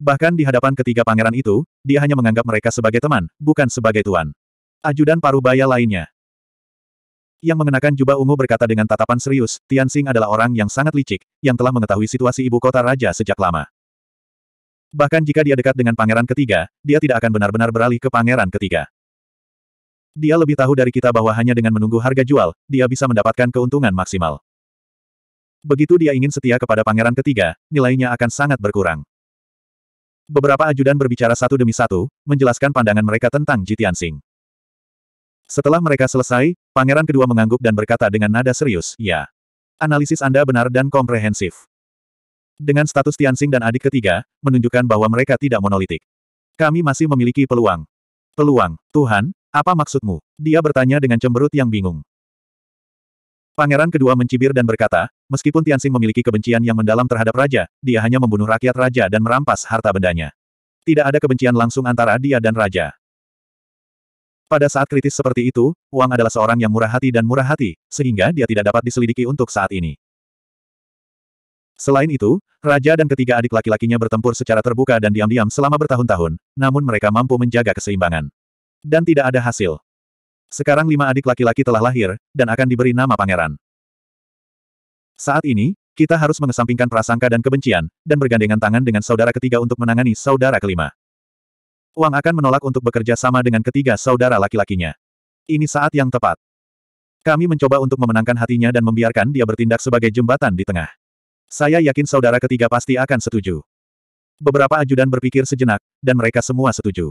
Bahkan di hadapan ketiga pangeran itu, dia hanya menganggap mereka sebagai teman, bukan sebagai tuan. Ajudan paruh baya lainnya yang mengenakan jubah ungu berkata dengan tatapan serius, Tian Xing adalah orang yang sangat licik, yang telah mengetahui situasi ibu kota raja sejak lama. Bahkan jika dia dekat dengan pangeran ketiga, dia tidak akan benar-benar beralih ke pangeran ketiga. Dia lebih tahu dari kita bahwa hanya dengan menunggu harga jual, dia bisa mendapatkan keuntungan maksimal. Begitu dia ingin setia kepada pangeran ketiga, nilainya akan sangat berkurang. Beberapa ajudan berbicara satu demi satu, menjelaskan pandangan mereka tentang Jitian Singh. Setelah mereka selesai, pangeran kedua mengangguk dan berkata dengan nada serius, ya. Analisis Anda benar dan komprehensif. Dengan status Tianxing dan adik ketiga, menunjukkan bahwa mereka tidak monolitik. Kami masih memiliki peluang. Peluang, Tuhan, apa maksudmu? Dia bertanya dengan cemberut yang bingung. Pangeran kedua mencibir dan berkata, meskipun Tianxing memiliki kebencian yang mendalam terhadap raja, dia hanya membunuh rakyat raja dan merampas harta bendanya. Tidak ada kebencian langsung antara dia dan raja. Pada saat kritis seperti itu, Wang adalah seorang yang murah hati dan murah hati, sehingga dia tidak dapat diselidiki untuk saat ini. Selain itu, raja dan ketiga adik laki-lakinya bertempur secara terbuka dan diam-diam selama bertahun-tahun, namun mereka mampu menjaga keseimbangan. Dan tidak ada hasil. Sekarang lima adik laki-laki telah lahir, dan akan diberi nama pangeran. Saat ini, kita harus mengesampingkan prasangka dan kebencian, dan bergandengan tangan dengan saudara ketiga untuk menangani saudara kelima. Wang akan menolak untuk bekerja sama dengan ketiga saudara laki-lakinya. Ini saat yang tepat. Kami mencoba untuk memenangkan hatinya dan membiarkan dia bertindak sebagai jembatan di tengah. Saya yakin saudara ketiga pasti akan setuju. Beberapa ajudan berpikir sejenak, dan mereka semua setuju.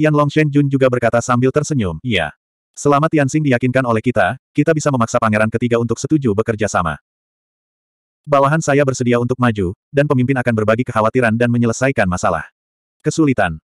Yan Longshen Jun juga berkata sambil tersenyum, Iya. Selama Tianxing diyakinkan oleh kita, kita bisa memaksa pangeran ketiga untuk setuju bekerja sama. Bawahan saya bersedia untuk maju, dan pemimpin akan berbagi kekhawatiran dan menyelesaikan masalah. Kesulitan.